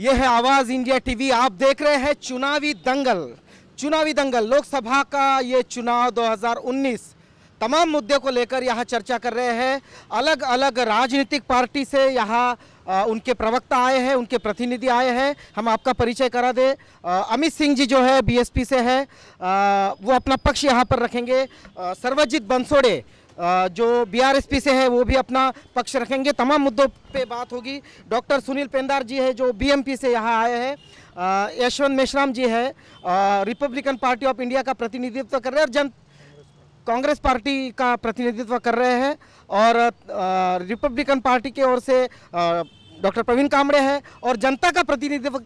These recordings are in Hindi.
यह है आवाज़ इंडिया टीवी आप देख रहे हैं चुनावी दंगल चुनावी दंगल लोकसभा का ये चुनाव 2019 तमाम मुद्दे को लेकर यहाँ चर्चा कर रहे हैं अलग अलग राजनीतिक पार्टी से यहाँ उनके प्रवक्ता आए हैं उनके प्रतिनिधि आए हैं हम आपका परिचय करा दें अमित सिंह जी जो है बीएसपी से है आ, वो अपना पक्ष यहाँ पर रखेंगे सर्वजीत बंसोड़े जो बीआरएसपी से है वो भी अपना पक्ष रखेंगे तमाम मुद्दों पे बात होगी डॉक्टर सुनील पेंदार जी है जो बीएमपी से यहाँ आए हैं यशवंत मेश्राम जी है रिपब्लिकन पार्टी ऑफ इंडिया का प्रतिनिधित्व कर रहे हैं और जन कांग्रेस पार्टी का प्रतिनिधित्व कर रहे हैं और रिपब्लिकन पार्टी की ओर से डॉक्टर प्रवीण कामड़े हैं और जनता का प्रतिनिधित्व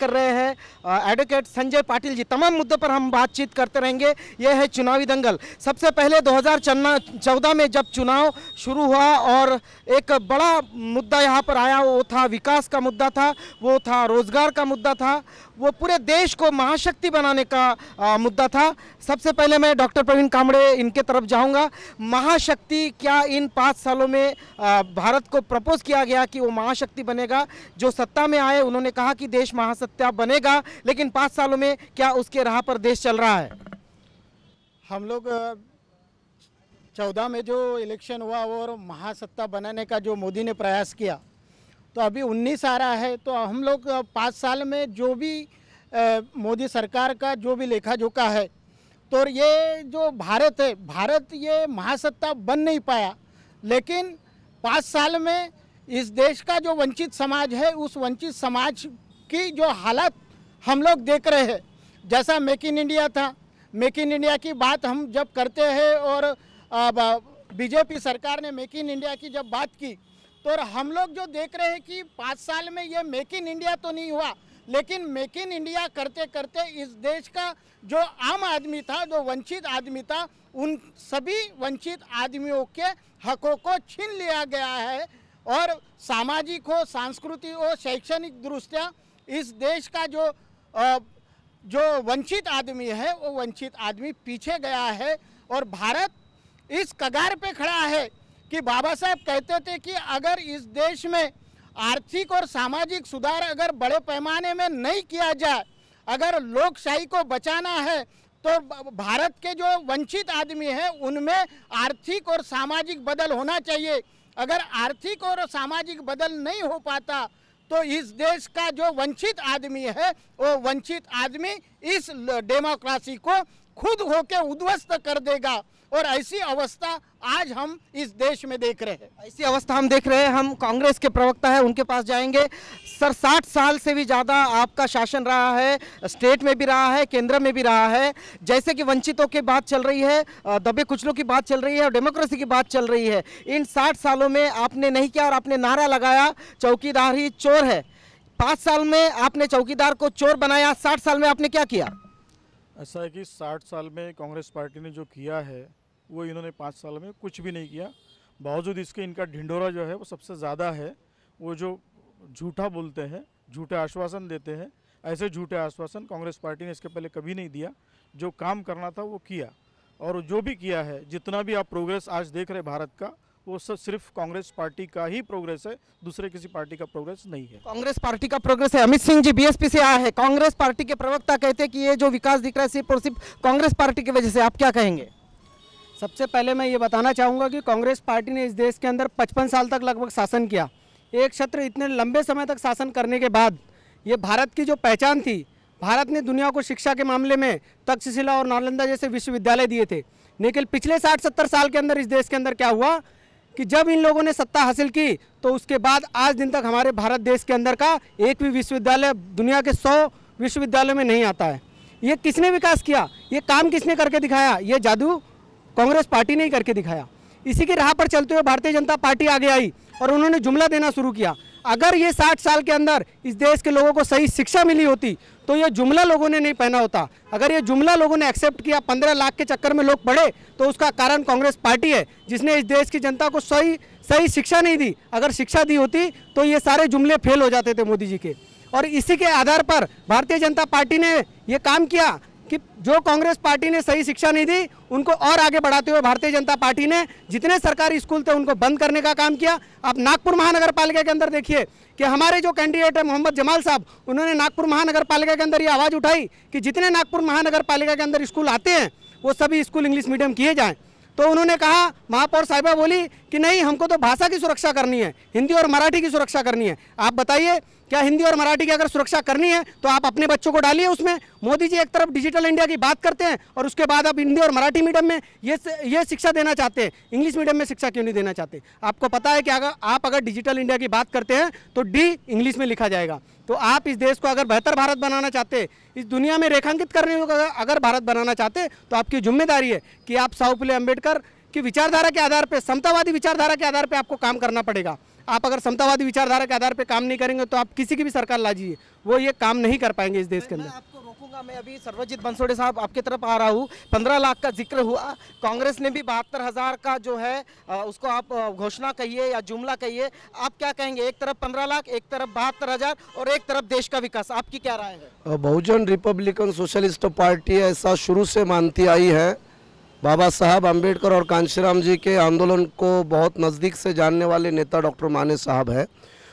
कर रहे हैं एडवोकेट संजय पाटिल जी तमाम मुद्दों पर हम बातचीत करते रहेंगे यह है चुनावी दंगल सबसे पहले 2014 में जब चुनाव शुरू हुआ और एक बड़ा मुद्दा यहाँ पर आया वो था विकास का मुद्दा था वो था रोज़गार का मुद्दा था वो पूरे देश को महाशक्ति बनाने का आ, मुद्दा था सबसे पहले मैं डॉक्टर प्रवीण कामड़े इनके तरफ जाऊंगा महाशक्ति क्या इन पाँच सालों में आ, भारत को प्रपोज किया गया कि वो महाशक्ति बनेगा जो सत्ता में आए उन्होंने कहा कि देश महासत्ता बनेगा लेकिन पाँच सालों में क्या उसके राह पर देश चल रहा है हम लोग चौदह में जो इलेक्शन हुआ और महासत्ता बनाने का जो मोदी ने प्रयास किया तो अभी उन्नीस आ रहा है तो हम लोग पाँच साल में जो भी मोदी सरकार का जो भी लेखा जोखा है तो ये जो भारत है भारत ये महासत्ता बन नहीं पाया लेकिन पाँच साल में इस देश का जो वंचित समाज है उस वंचित समाज की जो हालत हम लोग देख रहे हैं जैसा मेक इन इंडिया था मेक इन इंडिया की बात हम जब करते हैं और बीजेपी सरकार ने मेक इन इंडिया की जब बात की तो हम लोग जो देख रहे हैं कि पाँच साल में ये मेक इन इंडिया तो नहीं हुआ लेकिन मेक इन इंडिया करते करते इस देश का जो आम आदमी था जो वंचित आदमी था उन सभी वंचित आदमियों के हकों को छीन लिया गया है और सामाजिक हो सांस्कृतिक हो शैक्षणिक दृष्टिया इस देश का जो जो वंचित आदमी है वो वंचित आदमी पीछे गया है और भारत इस कगार पे खड़ा है कि बाबा साहब कहते थे कि अगर इस देश में आर्थिक और सामाजिक सुधार अगर बड़े पैमाने में नहीं किया जाए अगर लोकशाही को बचाना है तो भारत के जो वंचित आदमी हैं उनमें आर्थिक और सामाजिक बदल होना चाहिए अगर आर्थिक और सामाजिक बदल नहीं हो पाता तो इस देश का जो वंचित आदमी है वो वंचित आदमी इस डेमोक्रेसी को खुद होके उद्वस्त कर देगा और ऐसी अवस्था आज हम इस देश में देख रहे हैं ऐसी अवस्था हम देख रहे हैं हम कांग्रेस के प्रवक्ता हैं उनके पास जाएंगे सर साठ साल से भी ज़्यादा आपका शासन रहा है स्टेट में भी रहा है केंद्र में भी रहा है जैसे कि वंचितों की बात चल रही है दबे कुचलों की बात चल रही है और डेमोक्रेसी की बात चल रही है इन साठ सालों में आपने नहीं किया और आपने नारा लगाया चौकीदार ही चोर है पाँच साल में आपने चौकीदार को चोर बनाया साठ साल में आपने क्या किया ऐसा है कि साठ साल में कांग्रेस पार्टी ने जो किया है वो इन्होंने पाँच साल में कुछ भी नहीं किया बावजूद इसके इनका ढिंडोरा जो है वो सबसे ज़्यादा है वो जो झूठा बोलते हैं झूठे आश्वासन देते हैं ऐसे झूठे आश्वासन कांग्रेस पार्टी ने इसके पहले कभी नहीं दिया जो काम करना था वो किया और जो भी किया है जितना भी आप प्रोग्रेस आज देख रहे भारत का वो सब सिर्फ कांग्रेस पार्टी का ही प्रोग्रेस है दूसरे किसी पार्टी का प्रोग्रेस नहीं है कांग्रेस पार्टी का प्रोग्रेस है अमित सिंह जी बीएसपी से आए हैं कांग्रेस पार्टी के प्रवक्ता कहते हैं कि ये जो विकास दिख रहा है सिर्फ और सिर्फ कांग्रेस पार्टी की वजह से आप क्या कहेंगे सबसे पहले मैं ये बताना चाहूँगा कि कांग्रेस पार्टी ने इस देश के अंदर 55 साल तक लगभग शासन किया एक क्षेत्र इतने लंबे समय तक शासन करने के बाद ये भारत की जो पहचान थी भारत ने दुनिया को शिक्षा के मामले में तक्षशिला और नालंदा जैसे विश्वविद्यालय दिए थे लेकिन पिछले साठ सत्तर साल के अंदर इस देश के अंदर क्या हुआ कि जब इन लोगों ने सत्ता हासिल की तो उसके बाद आज दिन तक हमारे भारत देश के अंदर का एक भी विश्वविद्यालय दुनिया के सौ विश्वविद्यालयों में नहीं आता है ये किसने विकास किया ये काम किसने करके दिखाया ये जादू कांग्रेस पार्टी ने ही करके दिखाया इसी के राह पर चलते हुए भारतीय जनता पार्टी आगे आई और उन्होंने जुमला देना शुरू किया अगर ये साठ साल के अंदर इस देश के लोगों को सही शिक्षा मिली होती तो ये जुमला लोगों ने नहीं पहना होता अगर ये जुमला लोगों ने एक्सेप्ट किया पंद्रह लाख के चक्कर में लोग पढ़े तो उसका कारण कांग्रेस पार्टी है जिसने इस देश की जनता को सही सही शिक्षा नहीं दी अगर शिक्षा दी होती तो ये सारे जुमले फेल हो जाते थे मोदी जी के और इसी के आधार पर भारतीय जनता पार्टी ने ये काम किया कि जो कांग्रेस पार्टी ने सही शिक्षा नहीं दी उनको और आगे बढ़ाते हुए भारतीय जनता पार्टी ने जितने सरकारी स्कूल थे उनको बंद करने का काम किया आप नागपुर महानगर पालिका के अंदर देखिए कि हमारे जो कैंडिडेट है मोहम्मद जमाल साहब उन्होंने नागपुर महानगर पालिका के अंदर ये आवाज़ उठाई कि जितने नागपुर महानगर पालिका के अंदर स्कूल आते हैं वो सभी स्कूल इंग्लिश मीडियम किए जाएँ तो उन्होंने कहा महापौर साहिबा बोली कि नहीं हमको तो भाषा की सुरक्षा करनी है हिंदी और मराठी की सुरक्षा करनी है आप बताइए क्या हिंदी और मराठी की अगर सुरक्षा करनी है तो आप अपने बच्चों को डालिए उसमें मोदी जी एक तरफ डिजिटल इंडिया की बात करते हैं और उसके बाद आप हिंदी और मराठी मीडियम में ये ये शिक्षा देना चाहते हैं इंग्लिश मीडियम में शिक्षा क्यों नहीं देना चाहते आपको पता है कि अगर आप अगर डिजिटल इंडिया की बात करते हैं तो डी इंग्लिश में लिखा जाएगा तो आप इस देश को अगर बेहतर भारत बनाना चाहते इस दुनिया में रेखांकित करने को अगर भारत बनाना चाहते तो आपकी जिम्मेदारी है कि आप साहू अम्बेडकर की विचारधारा के आधार पर समतावादी विचारधारा के आधार पर आपको काम करना पड़ेगा आप अगर समतावादी विचारधारा के आधार पर काम नहीं करेंगे तो आप किसी की भी सरकार लाजिए वो ये काम नहीं कर पाएंगे इस देश के अंदर आपको रोकूंगा मैं अभी सर्वजीत बंसोड़े साहब आपके तरफ आ रहा हूँ पंद्रह लाख का जिक्र हुआ कांग्रेस ने भी बहत्तर हज़ार का जो है उसको आप घोषणा कहिए या जुमला कहिए आप क्या कहेंगे एक तरफ पंद्रह लाख एक तरफ बहत्तर हज़ार और एक तरफ देश का विकास आपकी क्या राय है बहुजन रिपब्लिकन सोशलिस्ट पार्टी ऐसा शुरू से मानती आई है बाबा साहब अंबेडकर और कांशीराम जी के आंदोलन को बहुत नज़दीक से जानने वाले नेता डॉक्टर माने साहब हैं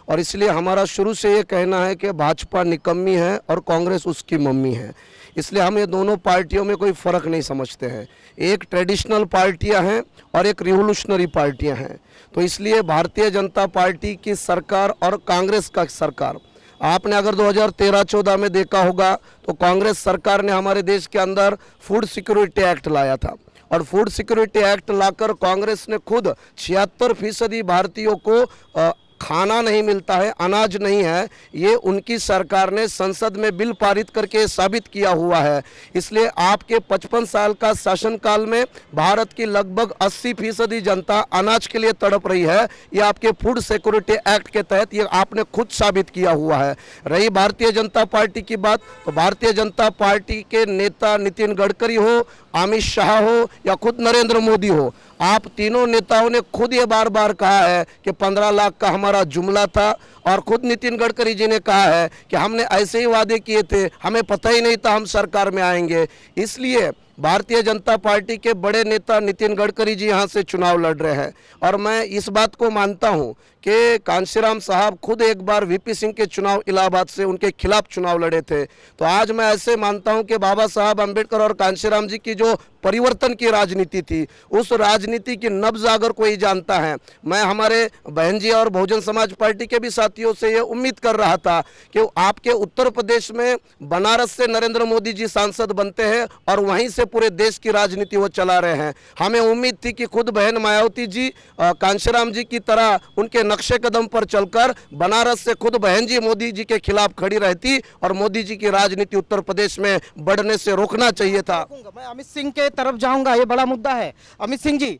और इसलिए हमारा शुरू से ये कहना है कि भाजपा निकम्मी है और कांग्रेस उसकी मम्मी है इसलिए हम ये दोनों पार्टियों में कोई फ़र्क नहीं समझते हैं एक ट्रेडिशनल पार्टियां हैं और एक रिवोल्यूशनरी पार्टियां हैं तो इसलिए भारतीय जनता पार्टी की सरकार और कांग्रेस का सरकार आपने अगर 2013-14 में देखा होगा तो कांग्रेस सरकार ने हमारे देश के अंदर फूड सिक्योरिटी एक्ट लाया था और फूड सिक्योरिटी एक्ट लाकर कांग्रेस ने खुद छिहत्तर फीसदी भारतीयों को आ, खाना नहीं मिलता है अनाज नहीं है ये उनकी सरकार ने संसद में बिल पारित करके साबित किया हुआ है इसलिए आपके 55 साल का शासनकाल में भारत की लगभग 80 फीसदी जनता अनाज के लिए तड़प रही है ये आपके फूड सिक्योरिटी एक्ट के तहत ये आपने खुद साबित किया हुआ है रही भारतीय जनता पार्टी की बात तो भारतीय जनता पार्टी के नेता नितिन गडकरी हो अमित शाह हो या खुद नरेंद्र मोदी हो आप तीनों नेताओं ने खुद ये बार बार कहा है कि पंद्रह लाख का हमारा जुमला था और खुद नितिन गडकरी जी ने कहा है कि हमने ऐसे ही वादे किए थे हमें पता ही नहीं था हम सरकार में आएंगे इसलिए भारतीय जनता पार्टी के बड़े नेता नितिन गडकरी जी यहाँ से चुनाव लड़ रहे हैं और मैं इस बात को मानता हूँ कि कांशीराम साहब खुद एक बार वीपी सिंह के चुनाव इलाहाबाद से उनके खिलाफ चुनाव लड़े थे तो आज मैं ऐसे मानता हूँ कि बाबा साहब अंबेडकर और कांशीराम जी की जो परिवर्तन की राजनीति थी उस राजनीति की नब्ज अगर कोई जानता है मैं हमारे बहन जी और बहुजन समाज पार्टी के भी साथियों से ये उम्मीद कर रहा था कि आपके उत्तर प्रदेश में बनारस से नरेंद्र मोदी जी सांसद बनते हैं और वहीं से पूरे देश की राजनीति वो चला रहे हैं हमें उम्मीद थी कि खुद बहन मायावती जी कांशीराम जी की तरह उनके नक्शे कदम पर चलकर बनारस से खुद बहन जी मोदी जी के खिलाफ खड़ी रहती और मोदी जी की राजनीति उत्तर प्रदेश में बढ़ने से रोकना चाहिए था मैं अमित सिंह के तरफ जाऊंगा ये बड़ा मुद्दा है अमित सिंह जी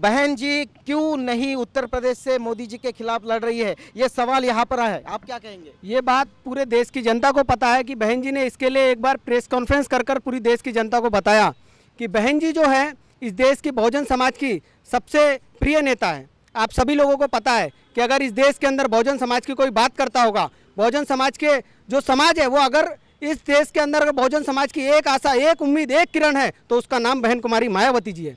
बहन जी क्यों नहीं उत्तर प्रदेश से मोदी जी के खिलाफ लड़ रही है ये सवाल यहाँ पर है आप क्या कहेंगे ये बात पूरे देश की जनता को पता है कि बहन जी ने इसके लिए एक बार प्रेस कॉन्फ्रेंस कर कर पूरी देश की जनता को बताया कि बहन जी जो है इस देश की बहुजन समाज की सबसे प्रिय नेता है आप सभी लोगों को पता है कि अगर इस देश के अंदर बहुजन समाज की कोई बात करता होगा बहुजन समाज के जो समाज है वो अगर इस देश के अंदर अगर बहुजन समाज की एक आशा एक उम्मीद एक किरण है तो उसका नाम बहन कुमारी मायावती जी है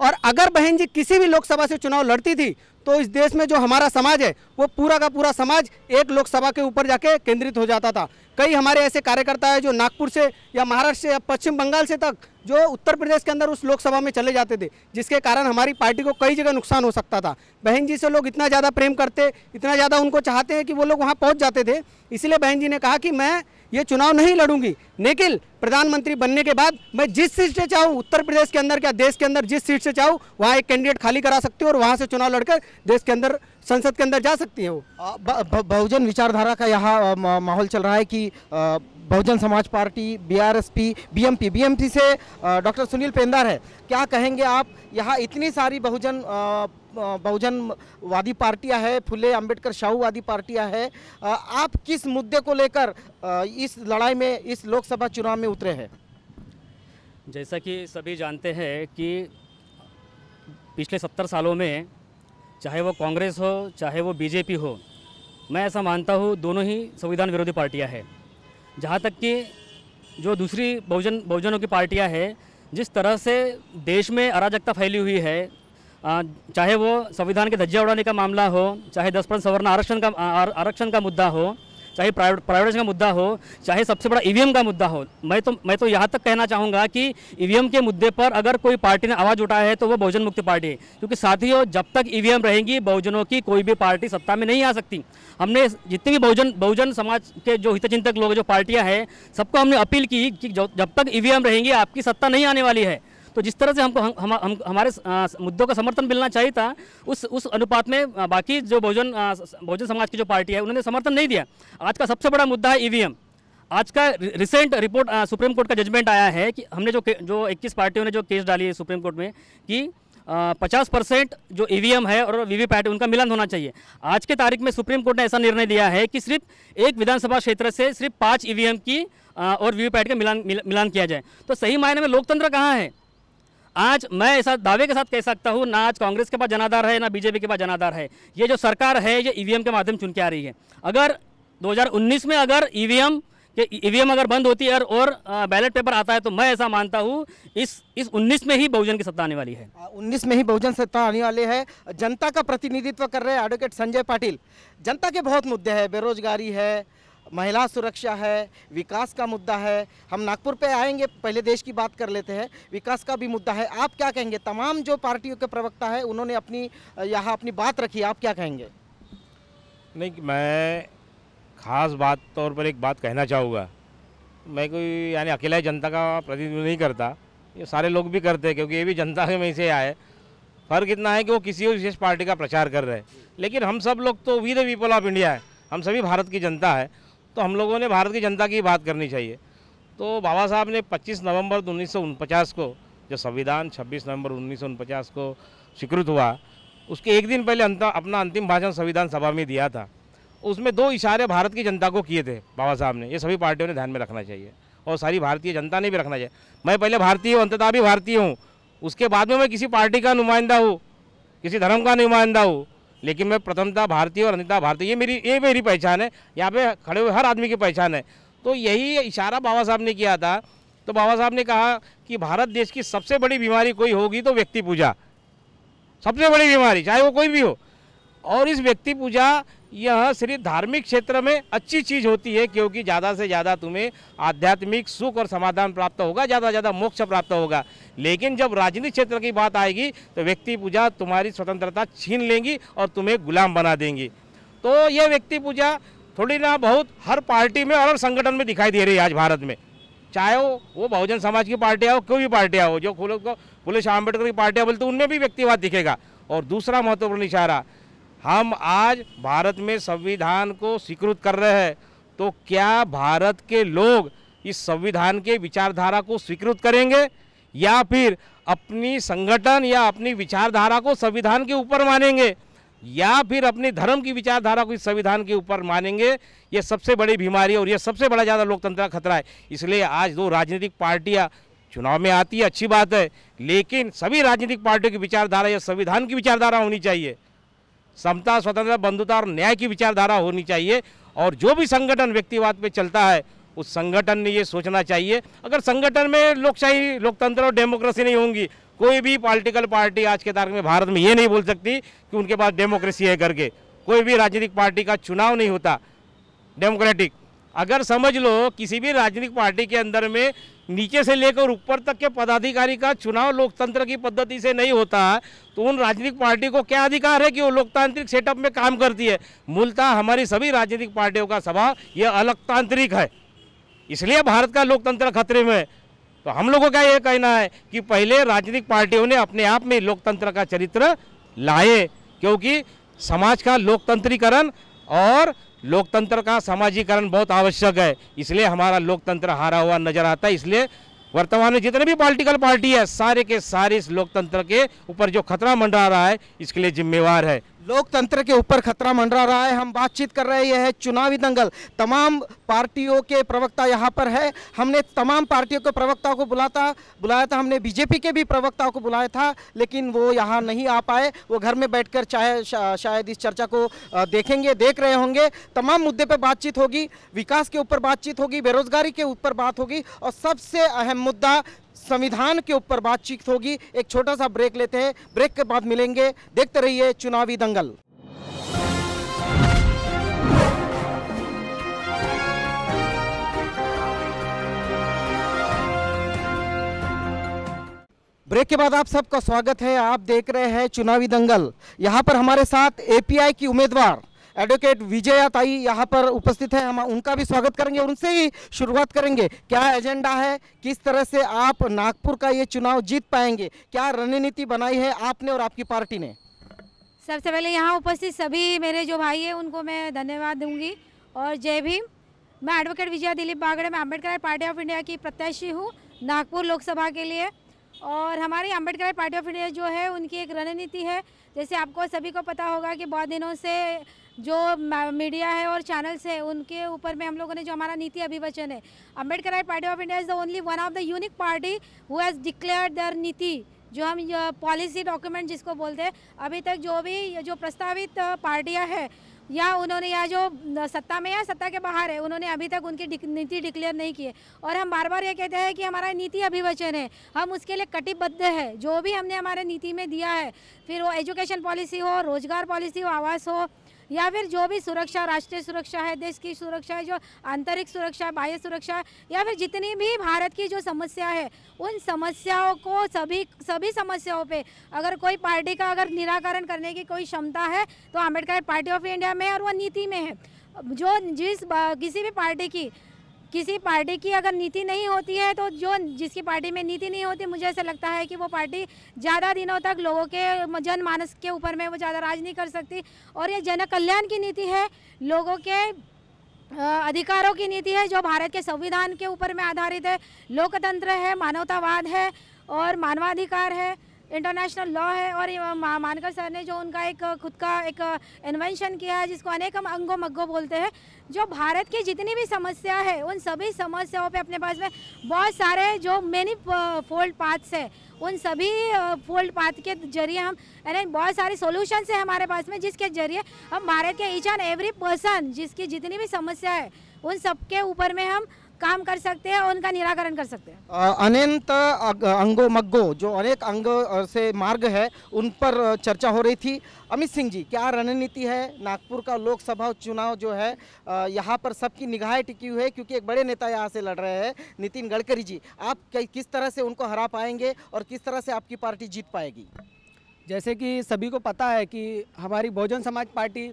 और अगर बहन जी किसी भी लोकसभा से चुनाव लड़ती थी तो इस देश में जो हमारा समाज है वो पूरा का पूरा समाज एक लोकसभा के ऊपर जाके केंद्रित हो जाता था कई हमारे ऐसे कार्यकर्ता है जो नागपुर से या महाराष्ट्र से या पश्चिम बंगाल से तक जो उत्तर प्रदेश के अंदर उस लोकसभा में चले जाते थे जिसके कारण हमारी पार्टी को कई जगह नुकसान हो सकता था बहन जी से लोग इतना ज़्यादा प्रेम करते इतना ज़्यादा उनको चाहते हैं कि वो लोग वहाँ पहुँच जाते थे इसलिए बहन जी ने कहा कि मैं ये चुनाव नहीं लड़ूंगी लेकिन प्रधानमंत्री बनने के बाद मैं जिस सीट से चाहूँ उत्तर प्रदेश के अंदर क्या देश के अंदर जिस सीट से चाहूँ वहाँ एक कैंडिडेट खाली करा सकती हूँ और वहाँ से चुनाव लड़कर देश के अंदर संसद के अंदर जा सकती है वो बहुजन विचारधारा का यहाँ माहौल चल रहा है कि Bahujan Samaj party BRSP BMP BMP से डॉक्टर सुनील पेंदार है क्या कहेंगे आप यहाँ इतनी सारी बहुजन बहुजनवादी पार्टियां हैं फुले अंबेडकर शाहूवादी पार्टियां हैं आप किस मुद्दे को लेकर इस लड़ाई में इस लोकसभा चुनाव में उतरे हैं जैसा कि सभी जानते हैं कि पिछले सत्तर सालों में चाहे वो कांग्रेस हो चाहे वो बीजेपी हो मैं ऐसा मानता हूँ दोनों ही संविधान विरोधी पार्टियाँ हैं जहाँ तक कि जो दूसरी बहुजन बहुजनों की पार्टियाँ हैं जिस तरह से देश में अराजकता फैली हुई है चाहे वो संविधान के धज्जा उड़ाने का मामला हो चाहे दस परसेंट सवर्ण आरक्षण का आरक्षण का मुद्दा हो चाहे प्राइवेट का मुद्दा हो चाहे सबसे बड़ा ई e का मुद्दा हो मैं तो मैं तो यहाँ तक कहना चाहूँगा कि ई e के मुद्दे पर अगर कोई पार्टी ने आवाज़ उठाया है तो वो बहुजन मुक्ति पार्टी है क्योंकि साथियों जब तक ई e रहेंगी बहुजनों की कोई भी पार्टी सत्ता में नहीं आ सकती हमने जितने भी बहुजन बहुजन समाज के जो हितचिंतक लोग जो पार्टियाँ हैं सबको हमने अपील की कि जब तक ई रहेंगी आपकी सत्ता नहीं आने वाली है तो जिस तरह से हमको हम, हम, हम हमारे मुद्दों का समर्थन मिलना चाहिए था उस उस अनुपात में बाकी जो बहुजन बहुजन समाज की जो पार्टी है उन्होंने समर्थन नहीं दिया आज का सबसे बड़ा मुद्दा है ई आज का रिसेंट रिपोर्ट सुप्रीम कोर्ट का जजमेंट आया है कि हमने जो जो 21 पार्टियों ने जो केस डाली है सुप्रीम कोर्ट में कि पचास परसेंट जो ई है और वीवीपैट उनका मिलन होना चाहिए आज के तारीख में सुप्रीम कोर्ट ने ऐसा निर्णय दिया है कि सिर्फ एक विधानसभा क्षेत्र से सिर्फ पाँच ईवीएम की और वीवीपैट का मिलान मिलान किया जाए तो सही मायने में लोकतंत्र कहाँ है आज मैं ऐसा दावे के साथ कह सकता हूँ ना आज कांग्रेस के पास जनाधार है ना बीजेपी के पास जनाधार है ये जो सरकार है ये ईवीएम के माध्यम चुन के आ रही है अगर 2019 में अगर ईवीएम कि ईवीएम अगर बंद होती है और बैलेट पेपर आता है तो मैं ऐसा मानता हूँ इस इस 19 में ही बहुजन की सत्ता आने वाली है 19 में ही बहुजन सत्ता आने वाली है जनता का प्रतिनिधित्व कर रहे हैं एडवोकेट संजय पाटिल जनता के बहुत मुद्दे हैं बेरोजगारी है महिला सुरक्षा है विकास का मुद्दा है हम नागपुर पे आएंगे पहले देश की बात कर लेते हैं विकास का भी मुद्दा है आप क्या कहेंगे तमाम जो पार्टियों के प्रवक्ता है उन्होंने अपनी यहाँ अपनी बात रखी आप क्या कहेंगे नहीं मैं खास बात तौर पर एक बात कहना चाहूँगा मैं कोई यानी अकेला जनता का प्रतिनिधित्व नहीं करता ये सारे लोग भी करते हैं क्योंकि ये भी जनता के में से आए फर्क इतना है कि वो किसी विशेष पार्टी का प्रचार कर रहे हैं लेकिन हम सब लोग तो we the people of India है हम सभी भारत की जनता है तो हम लोगों ने भारत की जनता की बात करनी चाहिए तो बाबा साहब ने 25 नवंबर उन्नीस को जो संविधान 26 नवंबर उन्नीस को स्वीकृत हुआ उसके एक दिन पहले अपना अंतिम भाषण संविधान सभा में दिया था उसमें दो इशारे भारत की जनता को किए थे बाबा साहब ने ये सभी पार्टियों ने ध्यान में रखना चाहिए और सारी भारतीय जनता ने भी रखना चाहिए मैं पहले भारतीय हूँ अंततः भी भारतीय हूँ उसके बाद में मैं किसी पार्टी का नुमाइंदा हूँ किसी धर्म का नुमाइंदा हूँ लेकिन मैं प्रथमता भारतीय और अनिता भारतीय ये मेरी ये मेरी पहचान है यहाँ पे खड़े हुए हर आदमी की पहचान है तो यही इशारा बाबा साहब ने किया था तो बाबा साहब ने कहा कि भारत देश की सबसे बड़ी बीमारी कोई होगी तो व्यक्ति पूजा सबसे बड़ी बीमारी चाहे वो कोई भी हो और इस व्यक्ति पूजा यह सिर्फ धार्मिक क्षेत्र में अच्छी चीज़ होती है क्योंकि ज़्यादा से ज़्यादा तुम्हें आध्यात्मिक सुख और समाधान प्राप्त होगा ज़्यादा से ज़्यादा मोक्ष प्राप्त होगा लेकिन जब राजनीतिक क्षेत्र की बात आएगी तो व्यक्ति पूजा तुम्हारी स्वतंत्रता छीन लेंगी और तुम्हें गुलाम बना देंगी तो यह व्यक्ति पूजा थोड़ी ना बहुत हर पार्टी में और संगठन में दिखाई दे रही है आज भारत में चाहे वो वो बहुजन समाज की पार्टी आओ कोई भी पार्टी आओ जो खुले को फुलेश आम्बेडकर की पार्टियाँ बोलते तो उनमें भी व्यक्तिवाद दिखेगा और दूसरा महत्वपूर्ण इशारा हम आज भारत में संविधान को स्वीकृत कर रहे हैं तो क्या भारत के लोग इस संविधान के विचारधारा को स्वीकृत करेंगे या फिर अपनी संगठन या अपनी विचारधारा को संविधान के ऊपर मानेंगे या फिर अपने धर्म की विचारधारा को इस संविधान के ऊपर मानेंगे ये सबसे बड़ी बीमारी है और ये सबसे बड़ा ज़्यादा लोकतंत्र का खतरा है इसलिए आज दो राजनीतिक पार्टियाँ चुनाव में आती है अच्छी बात है लेकिन सभी राजनीतिक पार्टियों की विचारधारा या संविधान की विचारधारा होनी चाहिए समता स्वतंत्रता बंधुता और न्याय की विचारधारा होनी चाहिए और जो भी संगठन व्यक्तिवाद पे चलता है उस संगठन ने ये सोचना चाहिए अगर संगठन में लोकशाही लोकतंत्र और डेमोक्रेसी नहीं होंगी कोई भी पॉलिटिकल पार्टी आज के तारीख में भारत में ये नहीं बोल सकती कि उनके पास डेमोक्रेसी है करके कोई भी राजनीतिक पार्टी का चुनाव नहीं होता डेमोक्रेटिक अगर समझ लो किसी भी राजनीतिक पार्टी के अंदर में नीचे से लेकर ऊपर तक के पदाधिकारी का चुनाव लोकतंत्र की पद्धति से नहीं होता तो उन राजनीतिक पार्टी को क्या अधिकार है कि वो लोकतांत्रिक सेटअप में काम करती है मूलतः हमारी सभी राजनीतिक पार्टियों का स्वभाव ये अलोकतांत्रिक है इसलिए भारत का लोकतंत्र खतरे में है तो हम लोगों का ये कहना है कि पहले राजनीतिक पार्टियों ने अपने आप में लोकतंत्र का चरित्र लाए क्योंकि समाज का लोकतंत्रीकरण और लोकतंत्र का सामाजिकरण बहुत आवश्यक है इसलिए हमारा लोकतंत्र हारा हुआ नजर आता है इसलिए वर्तमान में जितने भी पॉलिटिकल पार्टी है सारे के सारे इस लोकतंत्र के ऊपर जो खतरा मंडरा रहा है इसके लिए जिम्मेवार है लोकतंत्र के ऊपर खतरा मंडरा रहा है हम बातचीत कर रहे हैं चुनावी दंगल तमाम पार्टियों के प्रवक्ता यहाँ पर है हमने तमाम पार्टियों के प्रवक्ता को बुलाता बुलाया था हमने बीजेपी के भी प्रवक्ता को बुलाया था लेकिन वो यहाँ नहीं आ पाए वो घर में बैठकर चाहे शा, शायद इस चर्चा को देखेंगे देख रहे होंगे तमाम मुद्दे पर बातचीत होगी विकास के ऊपर बातचीत होगी बेरोजगारी के ऊपर बात होगी और सबसे अहम मुद्दा संविधान के ऊपर बातचीत होगी एक छोटा सा ब्रेक लेते हैं ब्रेक के बाद मिलेंगे देखते रहिए चुनावी दंगल ब्रेक के बाद आप सबका स्वागत है आप देख रहे हैं चुनावी दंगल यहाँ पर हमारे साथ एपीआई की उम्मीदवार एडवोकेट विजय ताई यहाँ पर उपस्थित हैं हम उनका भी स्वागत करेंगे और उनसे ही शुरुआत करेंगे क्या एजेंडा है किस तरह से आप नागपुर का ये चुनाव जीत पाएंगे क्या रणनीति बनाई है आपने और आपकी पार्टी ने सबसे पहले यहाँ उपस्थित सभी मेरे जो भाई हैं उनको मैं धन्यवाद दूंगी और जय भीम मैं एडवोकेट विजया दिलीप बागड़े मैं अम्बेडकर पार्टी ऑफ इंडिया की प्रत्याशी हूँ नागपुर लोकसभा के लिए और हमारी अम्बेडकर पार्टी ऑफ इंडिया जो है उनकी एक रणनीति है जैसे आपको सभी को पता होगा कि बहुत दिनों से जो मीडिया है और चैनल्स है उनके ऊपर में हम लोगों ने जो हमारा नीति अभिवचन है Ambedkar party of India is the only one of the unique party who has declare their नीति जो हम पॉलिसी डॉक्यूमेंट जिसको बोलते हैं अभी तक जो भी जो प्रस्तावित पार्टियां हैं या उन्होंने या जो सत्ता में या सत्ता के बाहर है उन्होंने अभी तक उनकी डिक, नीति डिक्लेयर नहीं की है और हम बार बार ये कहते हैं कि हमारा नीति अभिवचन है हम उसके लिए कटिबद्ध है जो भी हमने हमारे नीति में दिया है फिर वो एजुकेशन पॉलिसी हो रोजगार पॉलिसी हो आवास हो या फिर जो भी सुरक्षा राष्ट्रीय सुरक्षा है देश की सुरक्षा है जो आंतरिक सुरक्षा है बाह्य सुरक्षा है या फिर जितनी भी भारत की जो समस्या है उन समस्याओं को सभी सभी समस्याओं पे अगर कोई पार्टी का अगर निराकरण करने की कोई क्षमता है तो अम्बेडकर पार्टी ऑफ इंडिया में और वह नीति में है जो जिस किसी भी पार्टी की किसी पार्टी की अगर नीति नहीं होती है तो जो जिसकी पार्टी में नीति नहीं होती मुझे ऐसा लगता है कि वो पार्टी ज़्यादा दिनों तक लोगों के जनमानस के ऊपर में वो ज़्यादा राज नहीं कर सकती और ये जन कल्याण की नीति है लोगों के अधिकारों की नीति है जो भारत के संविधान के ऊपर में आधारित है लोकतंत्र है मानवतावाद है और मानवाधिकार है इंटरनेशनल लॉ है और मानकर सर ने जो उनका एक खुद का एक इन्वेंशन किया है जिसको अनेक हम अंगो मग्गो बोलते हैं जो भारत की जितनी भी समस्या है उन सभी समस्याओं पे अपने पास में बहुत सारे जो मेनी फोल्ड पाथ्स है उन सभी फोल्ड पाथ के जरिए हम यानी बहुत सारे सोल्यूशंस है हमारे पास में जिसके जरिए हम भारत के ईच एंड एवरी पर्सन जिसकी जितनी भी समस्या है उन सबके ऊपर में हम काम कर सकते हैं उनका निराकरण कर सकते हैं अनंत अंगो मग्गो जो अनेक अंग से मार्ग है उन पर चर्चा हो रही थी अमित सिंह जी क्या रणनीति है नागपुर का लोकसभा चुनाव जो है यहाँ पर सबकी निगाहें टिकी हुई है क्योंकि एक बड़े नेता यहाँ से लड़ रहे हैं नितिन गडकरी जी आप किस तरह से उनको हरा पाएंगे और किस तरह से आपकी पार्टी जीत पाएगी जैसे कि सभी को पता है कि हमारी बहुजन समाज पार्टी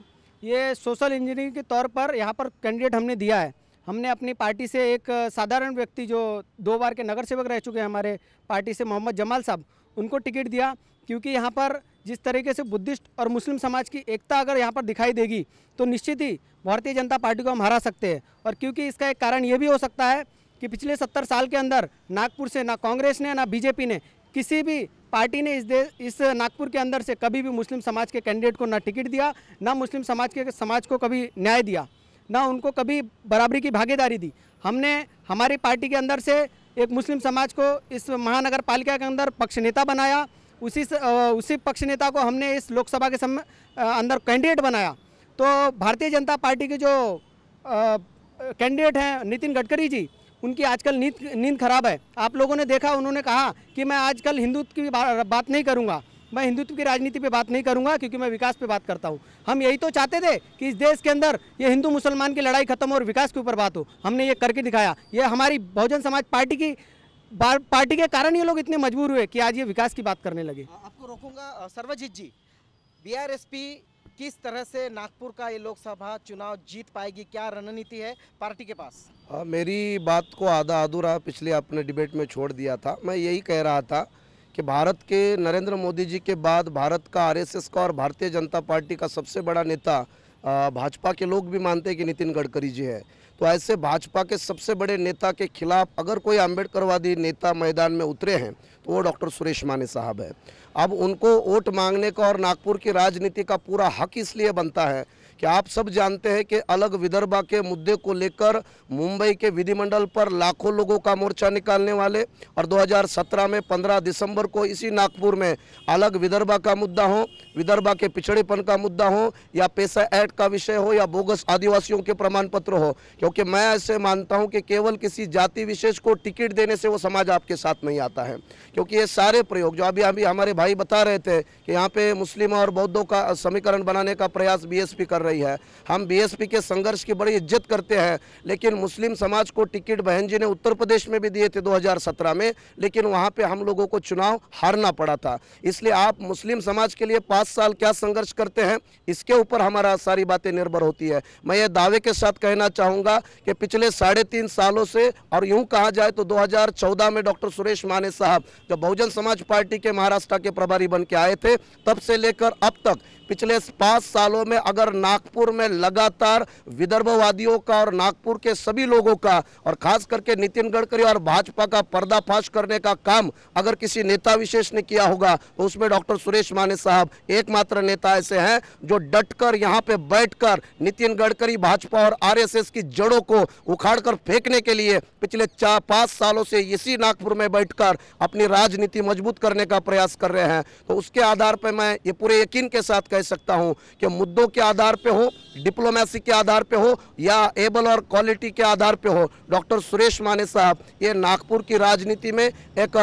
ये सोशल इंजीनियरिंग के तौर पर यहाँ पर कैंडिडेट हमने दिया है हमने अपनी पार्टी से एक साधारण व्यक्ति जो दो बार के नगर सेवक रह चुके हैं हमारे पार्टी से मोहम्मद जमाल साहब उनको टिकट दिया क्योंकि यहाँ पर जिस तरीके से बुद्धिस्ट और मुस्लिम समाज की एकता अगर यहाँ पर दिखाई देगी तो निश्चित ही भारतीय जनता पार्टी को हम हरा सकते हैं और क्योंकि इसका एक कारण ये भी हो सकता है कि पिछले सत्तर साल के अंदर नागपुर से ना कांग्रेस ने ना बीजेपी ने किसी भी पार्टी ने इस देश इस नागपुर के अंदर से कभी भी मुस्लिम समाज के कैंडिडेट को ना टिकट दिया ना मुस्लिम समाज के समाज को कभी न्याय दिया ना उनको कभी बराबरी की भागीदारी दी हमने हमारी पार्टी के अंदर से एक मुस्लिम समाज को इस महानगर पालिका के अंदर पक्ष नेता बनाया उसी उसी पक्ष नेता को हमने इस लोकसभा के सम अंदर कैंडिडेट बनाया तो भारतीय जनता पार्टी के जो कैंडिडेट हैं नितिन गडकरी जी उनकी आजकल नींद नींद खराब है आप लोगों ने देखा उन्होंने कहा कि मैं आजकल हिंदुत्व की बात नहीं करूँगा मैं हिंदुत्व की राजनीति पे बात नहीं करूंगा क्योंकि मैं विकास पे बात करता हूँ हम यही तो चाहते थे कि इस देश के अंदर ये हिंदू मुसलमान की लड़ाई खत्म हो और विकास के ऊपर बात हो हमने ये करके दिखाया ये हमारी बहुजन समाज पार्टी की पार्टी के कारण ये लोग इतने मजबूर हुए कि आज ये विकास की बात करने लगे आपको रोकूंगा सर्वजीत जी बी किस तरह से नागपुर का ये लोकसभा चुनाव जीत पाएगी क्या रणनीति है पार्टी के पास आ, मेरी बात को आधा अधूरा पिछले अपने डिबेट में छोड़ दिया था मैं यही कह रहा था कि भारत के नरेंद्र मोदी जी के बाद भारत का आरएसएस का और भारतीय जनता पार्टी का सबसे बड़ा नेता भाजपा के लोग भी मानते हैं कि नितिन गडकरी जी है तो ऐसे भाजपा के सबसे बड़े नेता के खिलाफ अगर कोई अम्बेडकरवादी नेता मैदान में उतरे हैं तो वो डॉक्टर सुरेश माने साहब है अब उनको वोट मांगने का और नागपुर की राजनीति का पूरा हक इसलिए बनता है कि आप सब जानते हैं कि अलग विदर्भा के मुद्दे को लेकर मुंबई के विधिमंडल पर लाखों लोगों का मोर्चा निकालने वाले और 2017 में 15 दिसंबर को इसी नागपुर में अलग विदर्भा का मुद्दा हो विदर्भा के पिछड़ेपन का मुद्दा हो या पैसा एड का विषय हो या बोगस आदिवासियों के प्रमाण पत्र हो क्योंकि मैं ऐसे मानता हूँ कि केवल किसी जाति विशेष को टिकट देने से वो समाज आपके साथ नहीं आता है क्योंकि ये सारे प्रयोग जो अभी अभी हमारे भाई बता रहे थे कि यहाँ पे मुस्लिम और बौद्धों का समीकरण बनाने का प्रयास बी कर रही रही है हम बीएसपी के संघर्ष की बड़ी इज्जत करते हैं लेकिन मुस्लिम समाज को टिकट बहन जी ने उत्तर प्रदेश में भी दिए थे 2017 में लेकिन वहाँ पे हम लोगों को चुनाव हारना पड़ा था इसलिए आप मुस्लिम समाज के लिए पाँच साल क्या संघर्ष करते हैं इसके ऊपर हमारा सारी बातें निर्भर होती है मैं ये दावे के साथ कहना चाहूँगा कि पिछले साढ़े सालों से और यूँ कहा जाए तो दो में डॉक्टर सुरेश माने साहब जब बहुजन समाज पार्टी के महाराष्ट्र के प्रभारी बन के आए थे तब से लेकर अब तक पिछले पाँच सालों में अगर नागपुर में लगातार विदर्भवादियों का और नागपुर के सभी लोगों का और खास करके नितिन गडकरी और भाजपा का पर्दाफाश करने का काम अगर किसी नेता विशेष ने किया होगा तो उसमें डॉक्टर सुरेश माने साहब एकमात्र नेता ऐसे हैं जो डटकर यहाँ पे बैठकर नितिन गडकरी भाजपा और आरएसएस की जड़ों को उखाड़कर फेंकने के लिए पिछले चार पाँच सालों से इसी नागपुर में बैठकर अपनी राजनीति मजबूत करने का प्रयास कर रहे हैं तो उसके आधार पर मैं ये पूरे यकीन के साथ कह सकता हूं कि मुद्दों के आधार पे हो डिप्लोमेसी के आधार पे हो या एबल और क्वालिटी के आधार पे हो डॉक्टर सुरेश माने साहब ये नागपुर की राजनीति में एक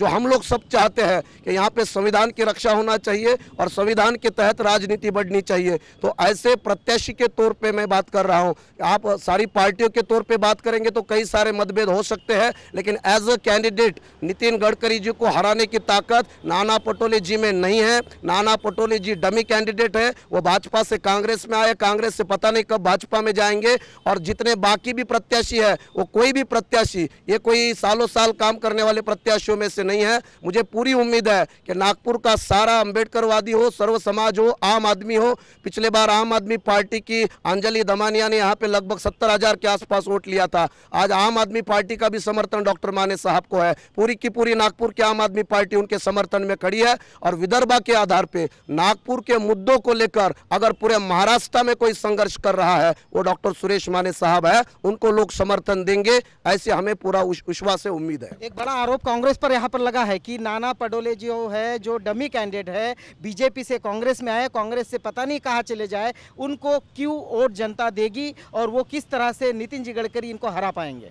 जो हम लोग सब चाहते हैं कि यहाँ पे संविधान की रक्षा होना चाहिए और संविधान के तहत राजनीति बढ़नी चाहिए तो ऐसे प्रत्याशी के तौर पे मैं बात कर रहा हूँ आप सारी पार्टियों के तौर पे बात करेंगे तो कई सारे मतभेद हो सकते हैं लेकिन as a candidate Nitin Gadkari ji को हराने की ताकत नाना पटोले जी में नहीं है Nana Patole ji dummy army candidate है वो भाजपा से कांग्रेस में आए कांग्रेस से पता नहीं कब भाजपा में जाएंगे और जितने बाकी भी प्रत्याशी है वो कोई भी प्रत्याशी ये कोई सालों साल काम करने वाले प्रत्याशियों में से नहीं है मुझे पूरी उम्मीद है कि नागपुर का सारा अम्बेडकरवादी हो सर्व समाज हो आम आदमी हो पिछले बार आम आदमी पार्टी की अंजलि दमानिया ने यहाँ पे लगभग सत्तर हजार के आसपास वोट लिया था आज आम आदमी पार्टी का भी समर्थन डॉक्टर माने साहब को है पूरी की पूरी नागपुर की आम आदमी पार्टी उनके समर्थन में खड़ी है और विदर्भा के आधार पे नागपुर के मुद्दों को लेकर अगर पूरे महाराष्ट्र में कोई संघर्ष कर रहा है वो डॉक्टर सुरेश माने साहब है उनको लोग समर्थन देंगे ऐसे हमें पूरा विश्वास से उम्मीद है एक बड़ा आरोप कांग्रेस पर यहाँ पर लगा है कि नाना पडोले जो है जो डमी कैंडिडेट है बीजेपी से कांग्रेस में आए कांग्रेस से पता नहीं कहाँ चले जाए उनको क्यों वोट जनता देगी और वो किस तरह से नितिन जी गडकरी इनको हरा पाएंगे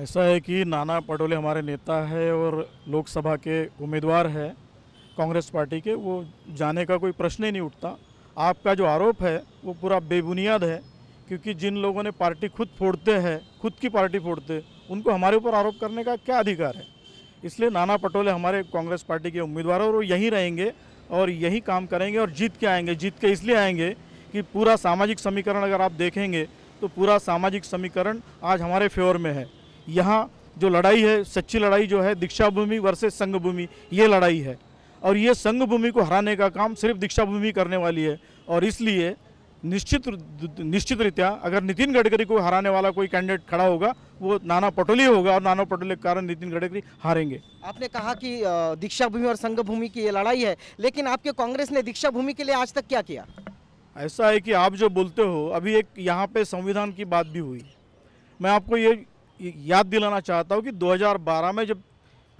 ऐसा है कि नाना पटोले हमारे नेता है और लोकसभा के उम्मीदवार है कांग्रेस पार्टी के वो जाने का कोई प्रश्न ही नहीं उठता आपका जो आरोप है वो पूरा बेबुनियाद है क्योंकि जिन लोगों ने पार्टी खुद फोड़ते हैं खुद की पार्टी फोड़ते उनको हमारे ऊपर आरोप करने का क्या अधिकार है इसलिए नाना पटोले हमारे कांग्रेस पार्टी के उम्मीदवार और वो यहीं रहेंगे और यही काम करेंगे और जीत के आएंगे जीत के इसलिए आएंगे कि पूरा सामाजिक समीकरण अगर आप देखेंगे तो पूरा सामाजिक समीकरण आज हमारे फेवर में है यहाँ जो लड़ाई है सच्ची लड़ाई जो है दीक्षा भूमि वर्सेज संघ भूमि ये लड़ाई है और ये संघ भूमि को हराने का काम सिर्फ दीक्षा भूमि करने वाली है और इसलिए निश्चित निश्चित रीत्या अगर नितिन गडकरी को हराने वाला कोई कैंडिडेट खड़ा होगा वो नाना पटोली होगा और नाना पटोली के कारण नितिन गडकरी हारेंगे आपने कहा कि दीक्षा भूमि और संघ भूमि की ये लड़ाई है लेकिन आपके कांग्रेस ने दीक्षा भूमि के लिए आज तक क्या किया ऐसा है कि आप जो बोलते हो अभी एक यहाँ पे संविधान की बात भी हुई मैं आपको ये याद दिलाना चाहता हूँ कि 2012 में जब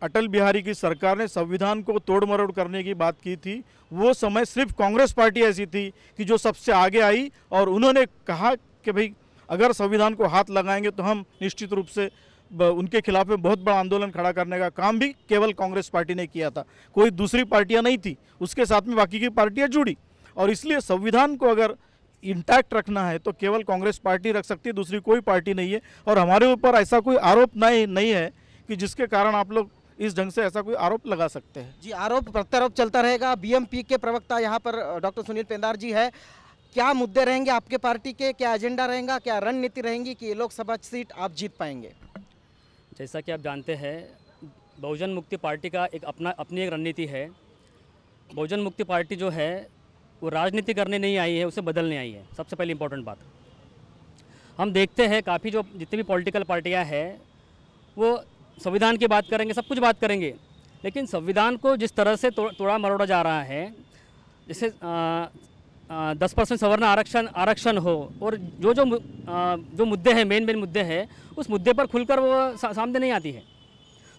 अटल बिहारी की सरकार ने संविधान को तोड़ मरोड़ करने की बात की थी वो समय सिर्फ कांग्रेस पार्टी ऐसी थी कि जो सबसे आगे आई और उन्होंने कहा कि भाई अगर संविधान को हाथ लगाएंगे तो हम निश्चित रूप से उनके खिलाफ में बहुत बड़ा आंदोलन खड़ा करने का काम भी केवल कांग्रेस पार्टी ने किया था कोई दूसरी पार्टियाँ नहीं थी उसके साथ में बाकी की पार्टियाँ जुड़ी और इसलिए संविधान को अगर इंटैक्ट रखना है तो केवल कांग्रेस पार्टी रख सकती है दूसरी कोई पार्टी नहीं है और हमारे ऊपर ऐसा कोई आरोप नहीं नहीं है कि जिसके कारण आप लोग इस ढंग से ऐसा कोई आरोप लगा सकते हैं जी आरोप प्रत्यारोप चलता रहेगा बीएमपी के प्रवक्ता यहाँ पर डॉक्टर सुनील पेंदार जी है क्या मुद्दे रहेंगे आपके पार्टी के क्या एजेंडा रहेगा क्या रणनीति रहेंगी कि लोकसभा सीट आप जीत पाएंगे जैसा कि आप जानते हैं बहुजन मुक्ति पार्टी का एक अपना अपनी एक रणनीति है बहुजन मुक्ति पार्टी जो है वो राजनीति करने नहीं आई है उसे बदलने आई है सबसे पहले इम्पोर्टेंट बात हम देखते हैं काफ़ी जो जितनी भी पॉलिटिकल पार्टियां हैं वो संविधान की बात करेंगे सब कुछ बात करेंगे लेकिन संविधान को जिस तरह से तो, तोड़ा मरोड़ा जा रहा है जैसे दस परसेंट सवर्ण आरक्षण आरक्षण हो और जो जो आ, जो मुद्दे हैं मेन मेन मुद्दे हैं उस मुद्दे पर खुलकर वो सा, सामने नहीं आती है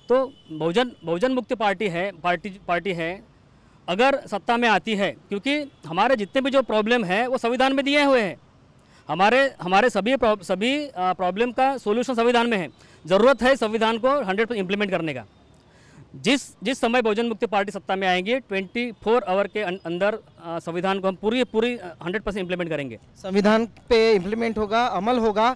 तो बहुजन बहुजन मुक्ति पार्टी है पार्टी पार्टी है अगर सत्ता में आती है क्योंकि हमारे जितने भी जो प्रॉब्लम है वो संविधान में दिए हुए हैं हमारे हमारे सभी सभी प्रॉब्लम का सोल्यूशन संविधान में है ज़रूरत है संविधान को हंड्रेड परसेंट इम्प्लीमेंट करने का जिस जिस समय बहुजन मुक्ति पार्टी सत्ता में आएंगे 24 आवर के अं-, अंदर संविधान को हम पूरी पूरी 100 परसेंट इम्प्लीमेंट करेंगे संविधान पे इम्प्लीमेंट होगा अमल होगा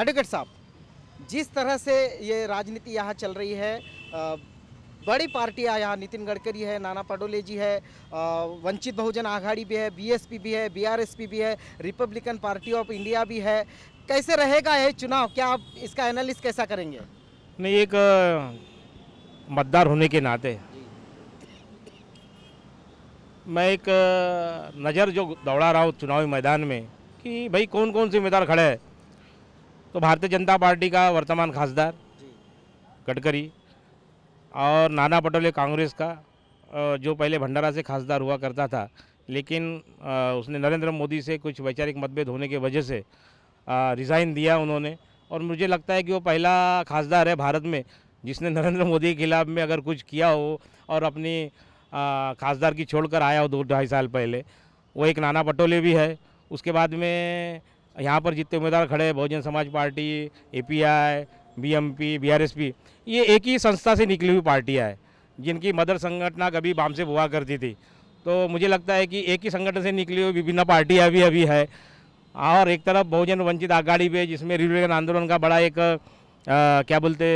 एडवोकेट साहब जिस तरह से ये राजनीति यहाँ चल रही है आ, बड़ी पार्टियाँ यहाँ नितिन गडकरी है नाना पटोले जी है वंचित बहुजन आघाड़ी भी है बीएसपी भी है बीआरएसपी भी है रिपब्लिकन पार्टी ऑफ इंडिया भी है कैसे रहेगा ये चुनाव क्या आप इसका एनालिस कैसा करेंगे नहीं एक मतदार होने के नाते मैं एक नज़र जो दौड़ा रहा हूँ चुनावी मैदान में कि भाई कौन कौन से उम्मीदवार खड़े हैं तो भारतीय जनता पार्टी का वर्तमान खासदार गडकरी और नाना पटोले कांग्रेस का जो पहले भंडारा से खासदार हुआ करता था लेकिन उसने नरेंद्र मोदी से कुछ वैचारिक मतभेद होने के वजह से रिज़ाइन दिया उन्होंने और मुझे लगता है कि वो पहला खासदार है भारत में जिसने नरेंद्र मोदी के खिलाफ में अगर कुछ किया हो और अपनी खासदार की छोड़कर आया हो दो ढाई साल पहले वो एक नाना पटोले भी है उसके बाद में यहाँ पर जितने उम्मीदवार खड़े हैं Bahujan Samaj Party A P I B M P B R S P ये एक ही संस्था से निकली हुई पार्टियाँ है जिनकी मदर संगठना कभी बाम से हुआ करती थी तो मुझे लगता है कि एक ही संगठन से निकली हुई विभिन्न पार्टियाँ भी अभी है और एक तरफ बहुजन वंचित आघाड़ी पे जिसमें रिवलेगन आंदोलन का बड़ा एक आ, क्या बोलते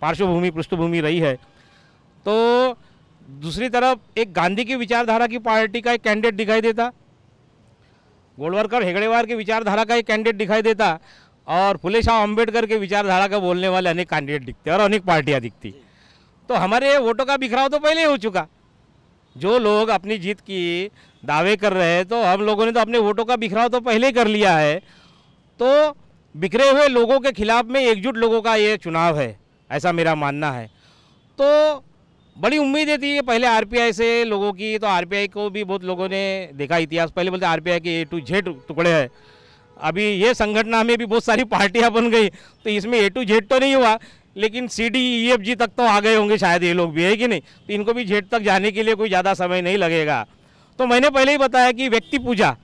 पार्श्वभूमि पृष्ठभूमि रही है तो दूसरी तरफ एक गांधी की विचारधारा की पार्टी का एक कैंडिडेट दिखाई देता गोलवरकर हेगड़ेवार की विचारधारा का एक कैंडिडेट दिखाई देता और फुले शाह अम्बेडकर के विचारधारा का बोलने वाले अनेक कैंडिडेट दिखते और अनेक पार्टियाँ दिखती तो हमारे वोटों का बिखराव तो पहले ही हो चुका जो लोग अपनी जीत की दावे कर रहे हैं तो हम लोगों ने तो अपने वोटों का बिखराव तो पहले ही कर लिया है तो बिखरे हुए लोगों के खिलाफ में एकजुट लोगों का ये चुनाव है ऐसा मेरा मानना है तो बड़ी उम्मीदें थी पहले आरपीआई से लोगों की तो आरपीआई को भी बहुत लोगों ने देखा इतिहास पहले बोलते आरपीआई के ए टू जेड टुकड़े हैं अभी ये संगठना में भी बहुत सारी पार्टियां बन गई तो इसमें ए टू जेड तो नहीं हुआ लेकिन C D E F G तक तो आ गए होंगे शायद ये लोग भी है कि नहीं तो इनको भी जेड तक जाने के लिए कोई ज़्यादा समय नहीं लगेगा तो मैंने पहले ही बताया कि व्यक्ति पूजा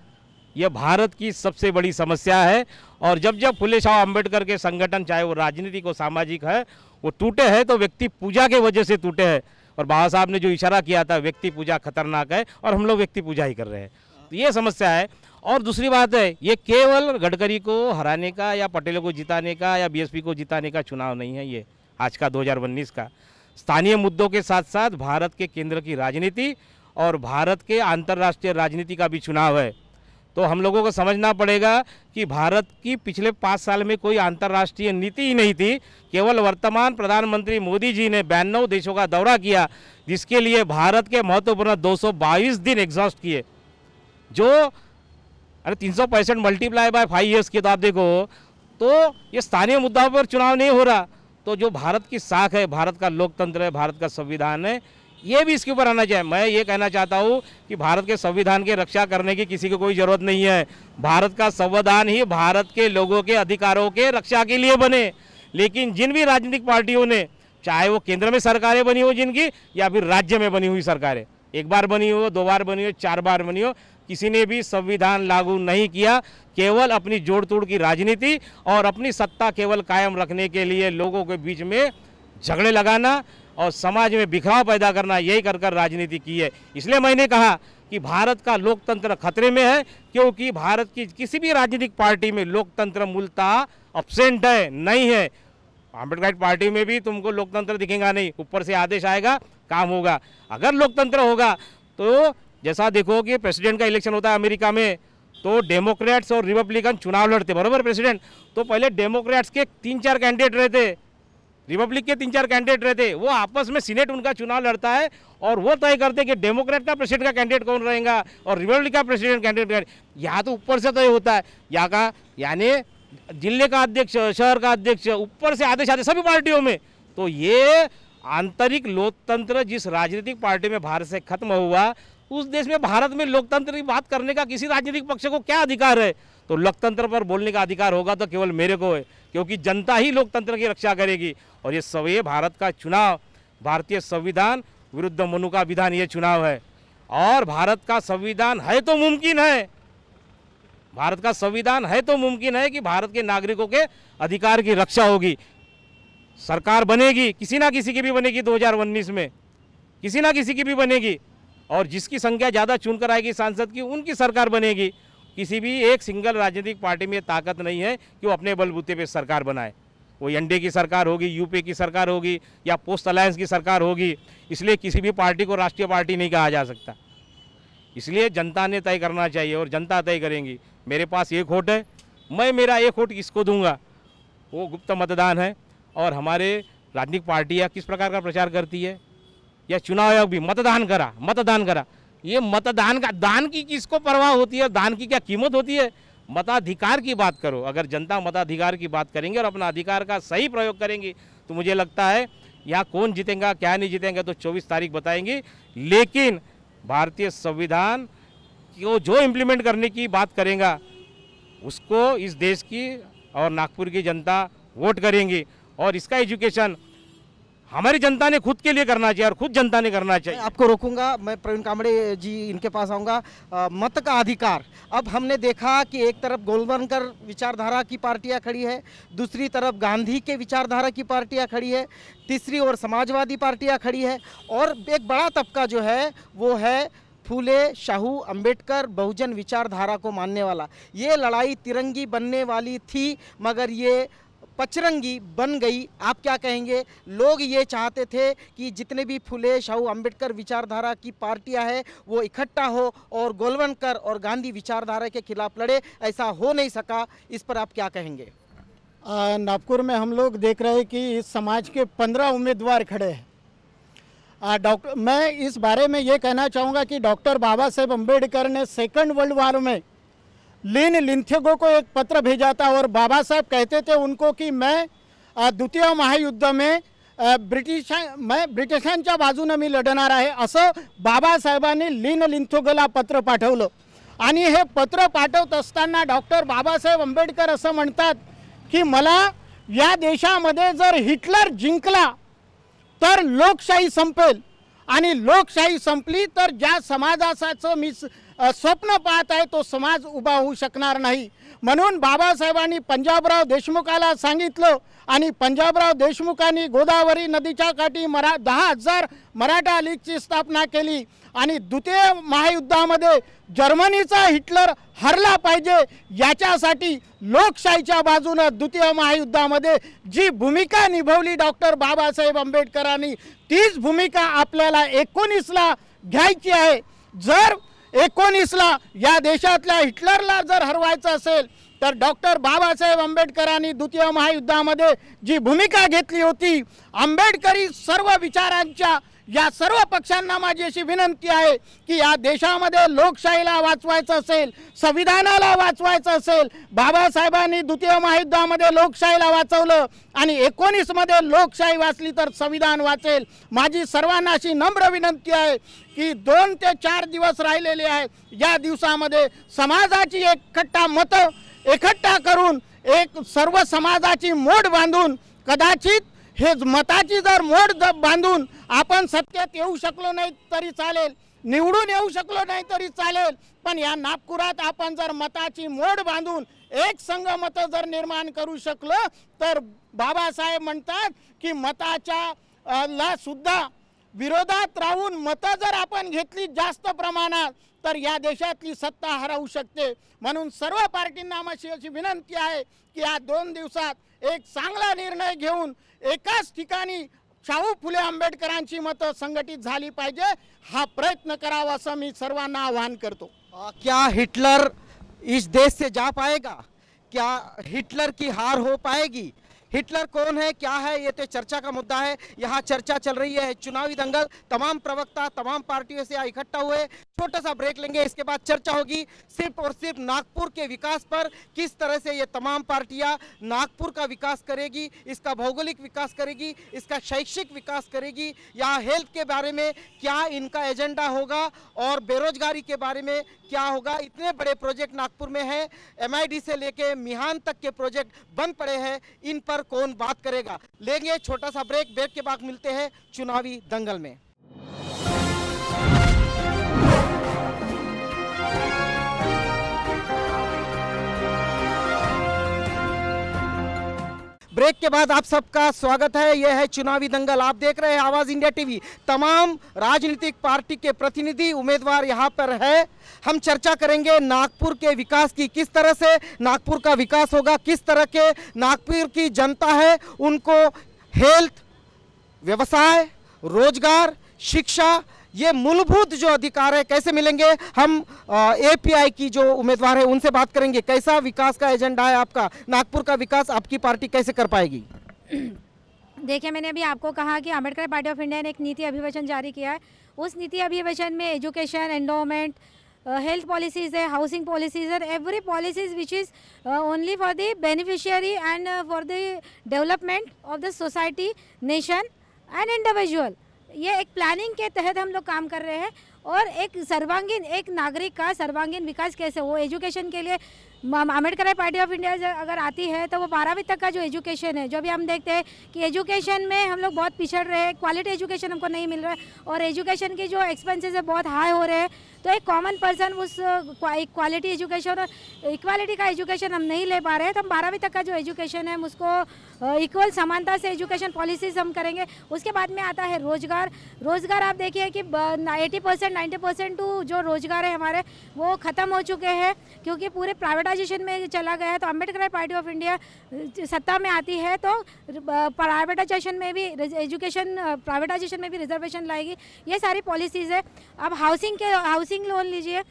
यह भारत की सबसे बड़ी समस्या है और जब जब फुले शाह अम्बेडकर के संगठन चाहे वो राजनीतिक और सामाजिक है वो टूटे हैं तो व्यक्ति पूजा के वजह से टूटे हैं और बाबा साहब ने जो इशारा किया था व्यक्ति पूजा खतरनाक है और हम लोग व्यक्ति पूजा ही कर रहे हैं तो ये समस्या है और दूसरी बात है ये केवल गडकरी को हराने का या पटेल को जिताने का या बीएसपी को जिताने का चुनाव नहीं है ये आज का 2019 का स्थानीय मुद्दों के साथ साथ भारत के केंद्र की राजनीति और भारत के अंतर्राष्ट्रीय राजनीति का भी चुनाव है तो हम लोगों को समझना पड़ेगा कि भारत की पिछले पाँच साल में कोई अंतर्राष्ट्रीय नीति ही नहीं थी केवल वर्तमान प्रधानमंत्री मोदी जी ने बयानवे देशों का दौरा किया जिसके लिए भारत के महत्वपूर्ण दो दिन एग्जॉस्ट किए जो अरे तीन सौ पैंसठ मल्टीप्लाई बाय फाइव ईयर्स की तो आप देखो तो ये स्थानीय मुद्दा पर चुनाव नहीं हो रहा तो जो भारत की साख है भारत का लोकतंत्र है भारत का संविधान है ये भी इसके ऊपर आना चाहिए मैं ये कहना चाहता हूँ कि भारत के संविधान की रक्षा करने की किसी को कोई ज़रूरत नहीं है भारत का संविधान ही भारत के लोगों के अधिकारों के रक्षा के लिए बने लेकिन जिन भी राजनीतिक पार्टियों ने चाहे वो केंद्र में सरकारें बनी हो जिनकी या फिर राज्य में बनी हुई सरकारें एक बार बनी हो दो बार बनी हो चार बार बनी हो किसी ने भी संविधान लागू नहीं किया केवल अपनी जोड़ तोड़ की राजनीति और अपनी सत्ता केवल कायम रखने के लिए लोगों के बीच में झगड़े लगाना और समाज में बिखराव पैदा करना यही कर कर राजनीति की है इसलिए मैंने कहा कि भारत का लोकतंत्र खतरे में है क्योंकि भारत की किसी भी राजनीतिक पार्टी में लोकतंत्र मूलता अपसेंट है नहीं है अम्बेडकर पार्टी में भी तुमको लोकतंत्र दिखेगा नहीं ऊपर से आदेश आएगा काम होगा अगर लोकतंत्र होगा तो जैसा देखो कि प्रेसिडेंट का इलेक्शन होता है अमेरिका में तो डेमोक्रेट्स और रिपब्लिकन चुनाव लड़ते बरोबर प्रेसिडेंट तो पहले डेमोक्रेट्स के तीन चार कैंडिडेट रहते रिपब्लिक के तीन चार कैंडिडेट रहते वो आपस में सीनेट उनका चुनाव लड़ता है और वो तय करते कि डेमोक्रेट का प्रेसिडेंट का कैंडिडेट कौन रहेगा और रिपब्लिक का प्रेसिडेंट कैंडिडेट यहाँ तो ऊपर से तय होता है यहाँ का यानी जिले का अध्यक्ष शहर का अध्यक्ष ऊपर से आदेश आते सभी पार्टियों में तो ये आंतरिक लोकतंत्र जिस राजनीतिक पार्टी में भारत से खत्म हुआ उस देश में भारत में लोकतंत्र की बात करने का किसी राजनीतिक पक्ष को क्या अधिकार है तो लोकतंत्र पर बोलने का अधिकार होगा तो केवल मेरे को है क्योंकि जनता ही लोकतंत्र की रक्षा करेगी और ये सवे भारत का चुनाव भारतीय संविधान विरुद्ध मनु का विधान ये चुनाव है और भारत का संविधान है तो मुमकिन है भारत का संविधान है तो मुमकिन है कि भारत के नागरिकों के अधिकार की रक्षा होगी सरकार बनेगी किसी ना किसी की भी बनेगी 2019 में किसी ना किसी की भी बनेगी और जिसकी संख्या ज़्यादा चुनकर आएगी सांसद की उनकी सरकार बनेगी किसी भी एक सिंगल राजनीतिक पार्टी में ताकत नहीं है कि वो अपने बलबूते पे सरकार बनाए वो एनडीए की सरकार होगी यूपी की सरकार होगी या पोस्ट अलायंस की सरकार होगी इसलिए किसी भी पार्टी को राष्ट्रीय पार्टी नहीं कहा जा सकता इसलिए जनता ने तय करना चाहिए और जनता तय करेंगी मेरे पास एक वोट है मैं मेरा एक वोट किसको दूंगा वो गुप्त मतदान है और हमारे राजनीतिक पार्टियाँ किस प्रकार का प्रचार करती है या चुनाव आयोग भी मतदान करा मतदान करा ये मतदान का दान की किसको परवाह होती है दान की क्या कीमत होती है मताधिकार की बात करो अगर जनता मताधिकार की बात करेंगे और अपना अधिकार का सही प्रयोग करेंगी तो मुझे लगता है यहाँ कौन जीतेगा क्या नहीं जीतेंगे तो 24 तारीख बताएंगी लेकिन भारतीय संविधान को जो इम्प्लीमेंट करने की बात करेगा उसको इस देश की और नागपुर की जनता वोट करेंगी और इसका एजुकेशन हमारी जनता ने खुद के लिए करना चाहिए और खुद जनता ने करना चाहिए आपको रोकूंगा मैं प्रवीण कामड़े जी इनके पास आऊँगा मत का अधिकार अब हमने देखा कि एक तरफ गोलबनकर विचारधारा की पार्टियाँ खड़ी है दूसरी तरफ गांधी के विचारधारा की पार्टियाँ खड़ी है तीसरी ओर समाजवादी पार्टियाँ खड़ी है और एक बड़ा तबका जो है वो है फूले शाहू अंबेडकर बहुजन विचारधारा को मानने वाला ये लड़ाई तिरंगी बनने वाली थी मगर ये पचरंगी बन गई आप क्या कहेंगे लोग ये चाहते थे कि जितने भी फुले शाहू अंबेडकर विचारधारा की पार्टियां हैं वो इकट्ठा हो और गोलवनकर और गांधी विचारधारा के खिलाफ लड़े ऐसा हो नहीं सका इस पर आप क्या कहेंगे नागपुर में हम लोग देख रहे हैं कि इस समाज के पंद्रह उम्मीदवार खड़े हैं डॉक्टर मैं इस बारे में ये कहना चाहूँगा कि डॉक्टर बाबा साहेब अम्बेडकर ने सेकंड वर्ल्ड वार में लीन लिंथ्यगो को एक पत्र भेजा था और बाबा साहब कहते थे उनको कि मैं द्वितीय महायुद्ध में ब्रिटिश मैं ब्रिटिशांच्या बाजू मी लड़ना है आहे बाबा साहबानी लीन लिंथोगला पत्र पाठवलं आणि हे पत्र पाठवत डॉक्टर बाबा साहब आंबेडकर असं म्हणतात की मला या देशामध्ये जर हिटलर जिंकला तर लोकशाही संपेल आणि लोकशाही संपली तर ज्या समाजाचं मी स्वप्न पाहत आहे तो समाज उभा होऊ शकणार नाही म्हणून बाबासाहेबांनी पंजाबराव देशमुखाला सांगितलं आणि पंजाबराव देशमुखांनी गोदावरी नदीच्या काठी मरा दहा हजार मराठा लीगची स्थापना केली आणि द्वितीय महायुद्धामध्ये जर्मनीचा हिटलर हरला पाहिजे याच्यासाठी लोकशाहीच्या बाजूनं द्वितीय महायुद्धामध्ये जी भूमिका निभवली डॉक्टर बाबासाहेब आंबेडकरांनी तीच भूमिका आपल्याला एकोणीसला घ्यायची आहे जर एकोणीसला या देशातल्या हिटलरला जर हरवायचं असेल तर डॉक्टर बाबासाहेब आंबेडकरांनी द्वितीय महायुद्धामध्ये जी भूमिका घेतली होती आंबेडकरी सर्व विचारांच्या या सर्व पक्षांना माझी अशी विनंती आहे की या देशामध्ये लोकशाहीला वाचवायचं असेल संविधानाला वाचवायचं असेल बाबासाहेबांनी द्वितीय महायुद्धामध्ये लोकशाहीला वाचवलं आणि एकोणीसमध्ये लोकशाही वाचली तर संविधान वाचेल माझी सर्वांना अशी नम्र विनंती आहे की दोन ते चार दिवस राहिलेले आहेत या दिवसामध्ये समाजाची एकट्ठा मतं एकट्टा करून एक सर्व समाजाची मोड बांधून कदाचित हे मताची जर मोड बांधून आपण सत्तेत येऊ शकलो नाही तरी चालेल निवडून येऊ शकलो नाही तरी चालेल पण या नागपुरात आपण जर मताची मोड बांधून एक संघ मतं जर निर्माण करू शकलो तर बाबासाहेब म्हणतात की मताच्या ला सुद्धा विरोधात राहून मतं जर आपण घेतली जास्त प्रमाणात तर या देशातली सत्ता हरवू शकते म्हणून सर्व पार्टींना अशी विनंती आहे की या दोन दिवसात एक चांगला निर्णय घेऊन एकाच ठिकाणी शाहू फुले आंबेडकरांची मतं संघटित झाली पाहिजे हा प्रयत्न करावा असं मी सर्वांना आवाहन करतो क्या हिटलर इस देश से जा पाएगा क्या हिटलर की हार हो पाएगी हिटलर कौन है क्या है ये तो चर्चा का मुद्दा है यहाँ चर्चा चल रही है चुनावी दंगल तमाम प्रवक्ता तमाम पार्टियों से इकट्ठा हुए छोटा सा ब्रेक लेंगे इसके बाद चर्चा होगी सिर्फ और सिर्फ नागपुर के विकास पर किस तरह से ये तमाम पार्टियां नागपुर का विकास करेगी इसका भौगोलिक विकास करेगी इसका शैक्षिक विकास करेगी या हेल्थ के बारे में क्या इनका एजेंडा होगा और बेरोजगारी के बारे में क्या होगा इतने बड़े प्रोजेक्ट नागपुर में है एम से लेके मिहान तक के प्रोजेक्ट बंद पड़े हैं इन पर पर कौन बात करेगा लेंगे छोटा सा ब्रेक ब्रेक के बाद मिलते हैं चुनावी दंगल में ब्रेक के बाद आप सबका स्वागत है यह है चुनावी दंगल आप देख रहे हैं आवाज़ इंडिया टीवी तमाम राजनीतिक पार्टी के प्रतिनिधि उम्मीदवार यहाँ पर है हम चर्चा करेंगे नागपुर के विकास की किस तरह से नागपुर का विकास होगा किस तरह के नागपुर की जनता है उनको हेल्थ व्यवसाय रोजगार शिक्षा ये मूलभूत जो अधिकार है कैसे मिलेंगे हम एपीआई की जो उम्मीदवार है उनसे बात करेंगे कैसा विकास का एजेंडा है आपका नागपुर का विकास आपकी पार्टी कैसे कर पाएगी देखिए मैंने अभी आपको कहा कि अम्बेडकर पार्टी ऑफ इंडिया ने एक नीति अभिवचन जारी किया है उस नीति अभिवचन में एजुकेशन एंडोमेंट हेल्थ पॉलिसीज़ है हाउसिंग पॉलिसीज़ है every policies which is only for the beneficiary and for the development of the society nation and individual ये एक प्लानिंग के तहत हम लोग काम कर रहे हैं और एक सर्वांगीण एक नागरिक का सर्वांगीण विकास कैसे हो एजुकेशन के लिए अम्बेडकर पार्टी ऑफ इंडिया अगर आती है तो वो बारहवीं तक का जो एजुकेशन है जो भी हम देखते हैं कि एजुकेशन में हम लोग बहुत पिछड़ रहे हैं क्वालिटी एजुकेशन हमको नहीं मिल रहा है और एजुकेशन के जो एक्सपेंसेस है बहुत हाई हो रहे हैं तो एक कॉमन पर्सन उस क्वालिटी एजुकेशन और इक्वालिटी का एजुकेशन हम नहीं ले पा रहे हैं तो हम बारहवीं तक का जो एजुकेशन है हम उसको इक्वल समानता से एजुकेशन पॉलिसीज हम करेंगे उसके बाद में आता है रोजगार रोजगार आप देखिए कि एटी परसेंट नाइन्टी परसेंट टू जो रोजगार है हमारे वो ख़त्म हो चुके हैं क्योंकि पूरे प्राइवेटाइजेशन में चला गया है तो अम्बेडकर पार्टी ऑफ इंडिया सत्ता में आती है तो प्राइवेटाइजेशन में भी एजुकेशन प्राइवेटाइजेशन में भी रिजर्वेशन लाएगी ये सारी पॉलिसीज़ है अब हाउसिंग के हाउसिंग हाउसिंग लोन लीजिए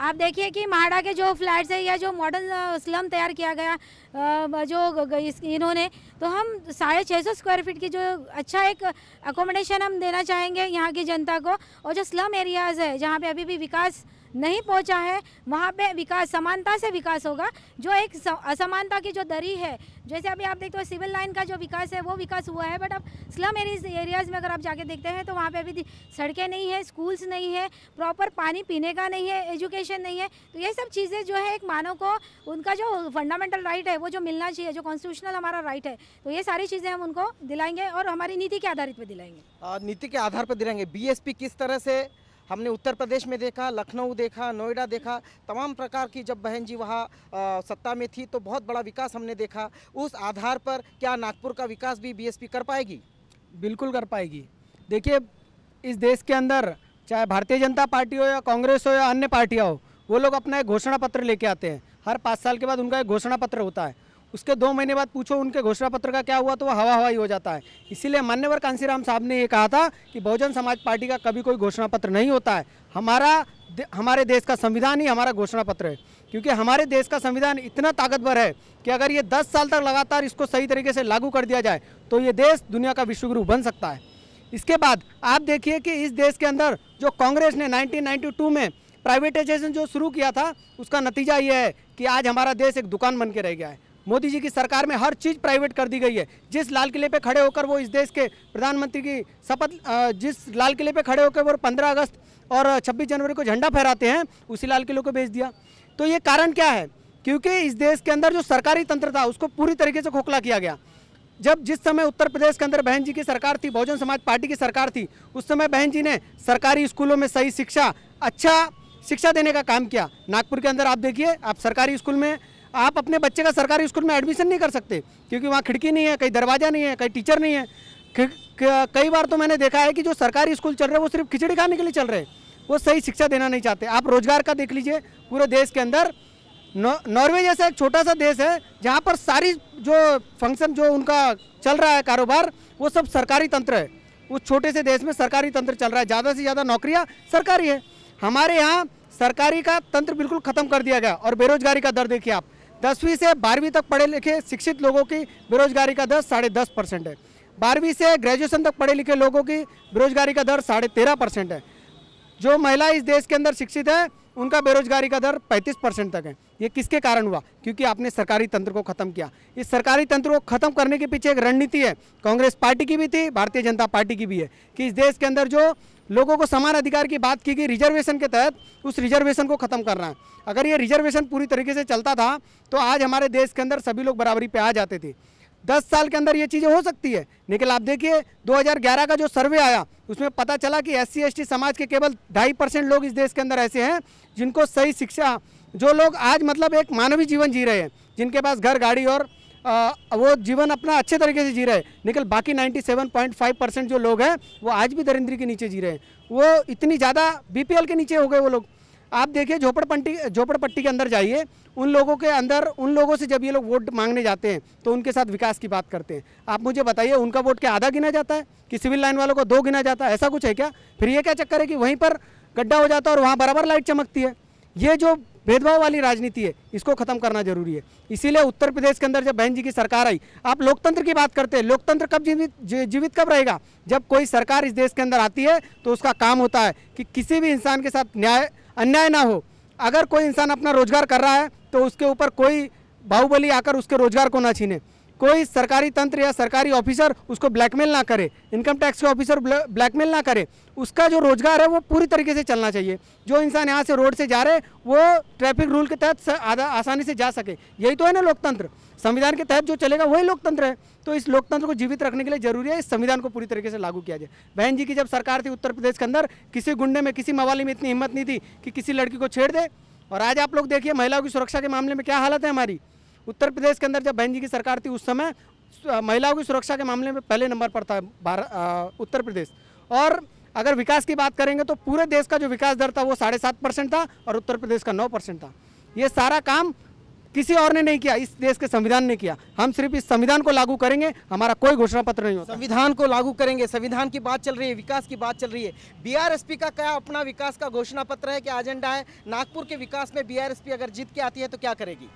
आप देखिए कि माड़ा के जो फ्लैट्स है या जो मॉडर्न स्लम तैयार किया गया जो इन्होंने तो हम साढ़े छः सौ स्क्वायर फीट की जो अच्छा एक अकोमोडेशन हम देना चाहेंगे यहाँ की जनता को और जो स्लम एरियाज़ है जहाँ पे अभी भी विकास नहीं पहुंचा है वहाँ पे विकास समानता से विकास होगा जो एक असमानता की जो दरी है जैसे अभी आप देखते हो सिविल लाइन का जो विकास है वो विकास हुआ है बट अब स्लम एरियाज में अगर आप जाके देखते हैं तो वहाँ पे अभी सड़कें नहीं है स्कूल्स नहीं है प्रॉपर पानी पीने का नहीं है एजुकेशन नहीं है तो ये सब चीज़ें जो है एक मानव को उनका जो फंडामेंटल राइट है वो जो मिलना चाहिए जो कॉन्स्टिट्यूशनल हमारा राइट है तो ये सारी चीज़ें हम उनको दिलाएंगे और हमारी नीति के आधारित पर दिलाएंगे नीति के आधार पर दिलाएंगे बी किस तरह से हमने उत्तर प्रदेश में देखा लखनऊ देखा नोएडा देखा तमाम प्रकार की जब बहन जी वहाँ सत्ता में थी तो बहुत बड़ा विकास हमने देखा उस आधार पर क्या नागपुर का विकास भी बीएसपी कर पाएगी बिल्कुल कर पाएगी देखिए इस देश के अंदर चाहे भारतीय जनता पार्टी हो या कांग्रेस हो या अन्य पार्टियाँ हो वो लोग अपना एक घोषणा पत्र लेके आते हैं हर पाँच साल के बाद उनका एक घोषणा पत्र होता है उसके दो महीने बाद पूछो उनके घोषणा पत्र का क्या हुआ तो वह हवा हवाई हो जाता है इसीलिए मान्यवर कांसीराम साहब ने ये कहा था कि बहुजन समाज पार्टी का कभी कोई घोषणा पत्र नहीं होता है हमारा दे, हमारे देश का संविधान ही हमारा घोषणा पत्र है क्योंकि हमारे देश का संविधान इतना ताकतवर है कि अगर ये 10 साल तक लगातार इसको सही तरीके से लागू कर दिया जाए तो ये देश दुनिया का विश्वगुरु बन सकता है इसके बाद आप देखिए कि इस देश के अंदर जो कांग्रेस ने 1992 में प्राइवेटाइजेशन जो शुरू किया था उसका नतीजा ये है कि आज हमारा देश एक दुकान बन के रह गया है मोदी जी की सरकार में हर चीज़ प्राइवेट कर दी गई है जिस लाल किले पे खड़े होकर वो इस देश के प्रधानमंत्री की शपथ जिस लाल किले पे खड़े होकर वो पंद्रह अगस्त और छब्बीस जनवरी को झंडा फहराते हैं उसी लाल किले को भेज दिया तो ये कारण क्या है क्योंकि इस देश के अंदर जो सरकारी तंत्र था उसको पूरी तरीके से खोखला किया गया जब जिस समय उत्तर प्रदेश के अंदर बहन जी की सरकार थी बहुजन समाज पार्टी की सरकार थी उस समय बहन जी ने सरकारी स्कूलों में सही शिक्षा अच्छा शिक्षा देने का काम किया नागपुर के अंदर आप देखिए आप सरकारी स्कूल में आप अपने बच्चे का सरकारी स्कूल में एडमिशन नहीं कर सकते क्योंकि वहाँ खिड़की नहीं है कहीं दरवाज़ा नहीं है कहीं टीचर नहीं है कई बार तो मैंने देखा है कि जो सरकारी स्कूल चल रहे हैं वो सिर्फ खिचड़ी खाने के लिए चल रहे हैं वो सही शिक्षा देना नहीं चाहते आप रोजगार का देख लीजिए पूरे देश के अंदर नॉर्वे जैसा एक छोटा सा देश है जहाँ पर सारी जो फंक्शन जो उनका चल रहा है कारोबार वो सब सरकारी तंत्र है उस छोटे से देश में सरकारी तंत्र चल रहा है ज़्यादा से ज़्यादा नौकरियाँ सरकारी है हमारे यहाँ सरकारी का तंत्र बिल्कुल ख़त्म कर दिया गया और बेरोजगारी का दर देखिए आप दसवीं से बारहवीं तक पढ़े लिखे शिक्षित लोगों की बेरोजगारी का दर साढ़े दस परसेंट है बारहवीं से ग्रेजुएशन तक पढ़े लिखे लोगों की बेरोजगारी का दर साढ़े तेरह परसेंट है जो महिला इस देश के अंदर शिक्षित है उनका बेरोजगारी का दर 35 परसेंट तक है ये किसके कारण हुआ क्योंकि आपने सरकारी तंत्र को खत्म किया इस सरकारी तंत्र को खत्म करने के पीछे एक रणनीति है कांग्रेस पार्टी की भी थी भारतीय जनता पार्टी की भी है कि इस देश के अंदर जो लोगों को समान अधिकार की बात की गई रिजर्वेशन के तहत उस रिजर्वेशन को ख़त्म करना है अगर ये रिजर्वेशन पूरी तरीके से चलता था तो आज हमारे देश के अंदर सभी लोग बराबरी पे आ जाते थे दस साल के अंदर ये चीज़ें हो सकती है लेकिन आप देखिए 2011 का जो सर्वे आया उसमें पता चला कि एस सी समाज के केवल ढाई परसेंट लोग इस देश के अंदर ऐसे हैं जिनको सही शिक्षा जो लोग आज मतलब एक मानवीय जीवन जी रहे हैं जिनके पास घर गाड़ी और आ, वो जीवन अपना अच्छे तरीके से जी रहे हैं निकल बाकी 97.5 परसेंट जो लोग हैं वो आज भी दरिंद्री के नीचे जी रहे हैं वो इतनी ज़्यादा बीपीएल के नीचे हो गए वो लोग आप देखिए झोपड़पट्टी झोपड़पट्टी के अंदर जाइए उन लोगों के अंदर उन लोगों से जब ये लोग वोट मांगने जाते हैं तो उनके साथ विकास की बात करते हैं आप मुझे बताइए उनका वोट क्या आधा गिना जाता है कि सिविल लाइन वालों को दो गिना जाता है ऐसा कुछ है क्या फिर ये क्या चक्कर है कि वहीं पर गड्ढा हो जाता है और वहाँ बराबर लाइट चमकती है ये जो भेदभाव वाली राजनीति है इसको खत्म करना जरूरी है इसीलिए उत्तर प्रदेश के अंदर जब बहन जी की सरकार आई आप लोकतंत्र की बात करते हैं लोकतंत्र कब जीवित जीवित कब रहेगा जब कोई सरकार इस देश के अंदर आती है तो उसका काम होता है कि किसी भी इंसान के साथ न्याय अन्याय ना हो अगर कोई इंसान अपना रोजगार कर रहा है तो उसके ऊपर कोई बाहुबली आकर उसके रोजगार को ना छीने कोई सरकारी तंत्र या सरकारी ऑफिसर उसको ब्लैकमेल ना करे इनकम टैक्स के ऑफिसर ब्लैकमेल ना करे उसका जो रोजगार है वो पूरी तरीके से चलना चाहिए जो इंसान यहाँ से रोड से जा रहे वो ट्रैफिक रूल के तहत आसानी से जा सके यही तो है ना लोकतंत्र संविधान के तहत जो चलेगा वही लोकतंत्र है तो इस लोकतंत्र को जीवित रखने के लिए जरूरी है इस संविधान को पूरी तरीके से लागू किया जाए बहन जी की जब सरकार थी उत्तर प्रदेश के अंदर किसी गुंडे में किसी मवाली में इतनी हिम्मत नहीं थी कि किसी लड़की को छेड़ दे और आज आप लोग देखिए महिलाओं की सुरक्षा के मामले में क्या हालत है हमारी उत्तर प्रदेश के अंदर जब बहन जी की सरकार थी उस समय महिलाओं की सुरक्षा के मामले में पहले नंबर पर था भारत उत्तर प्रदेश और अगर विकास की बात करेंगे तो पूरे देश का जो विकास दर था वो साढ़े सात परसेंट था और उत्तर प्रदेश का नौ परसेंट था ये सारा काम किसी और ने नहीं किया इस देश के संविधान ने किया हम सिर्फ इस संविधान को लागू करेंगे हमारा कोई घोषणा पत्र नहीं होता संविधान को लागू करेंगे संविधान की बात चल रही है विकास की बात चल रही है बीआरएसपी का क्या अपना विकास का घोषणा पत्र है क्या एजेंडा है नागपुर के विकास में बी अगर जीत के आती है तो क्या करेगी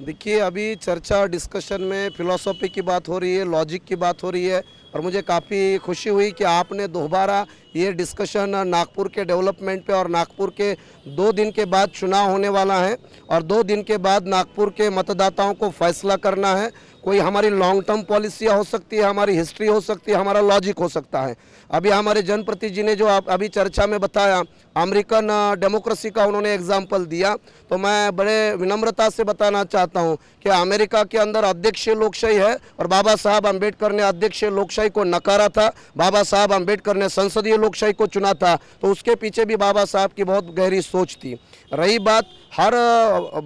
देखिए अभी चर्चा डिस्कशन में फिलोसॉफी की बात हो रही है लॉजिक की बात हो रही है और मुझे काफ़ी खुशी हुई कि आपने दोबारा ये डिस्कशन नागपुर के डेवलपमेंट पे और नागपुर के दो दिन के बाद चुनाव होने वाला है और दो दिन के बाद नागपुर के मतदाताओं को फैसला करना है कोई हमारी लॉन्ग टर्म पॉलिसियाँ हो सकती है हमारी हिस्ट्री हो सकती है हमारा लॉजिक हो सकता है अभी हमारे जनप्रतिनिधि ने जो आप अभी चर्चा में बताया अमेरिकन डेमोक्रेसी का उन्होंने एग्जाम्पल दिया तो मैं बड़े विनम्रता से बताना चाहता हूँ कि अमेरिका के अंदर अध्यक्षीय लोकशाही है और बाबा साहब अम्बेडकर ने अध्यक्षीय लोकशाही को नकारा था बाबा साहब अम्बेडकर ने संसदीय लोकशाही को चुना था तो उसके पीछे भी बाबा साहब की बहुत गहरी सोच थी रही बात हर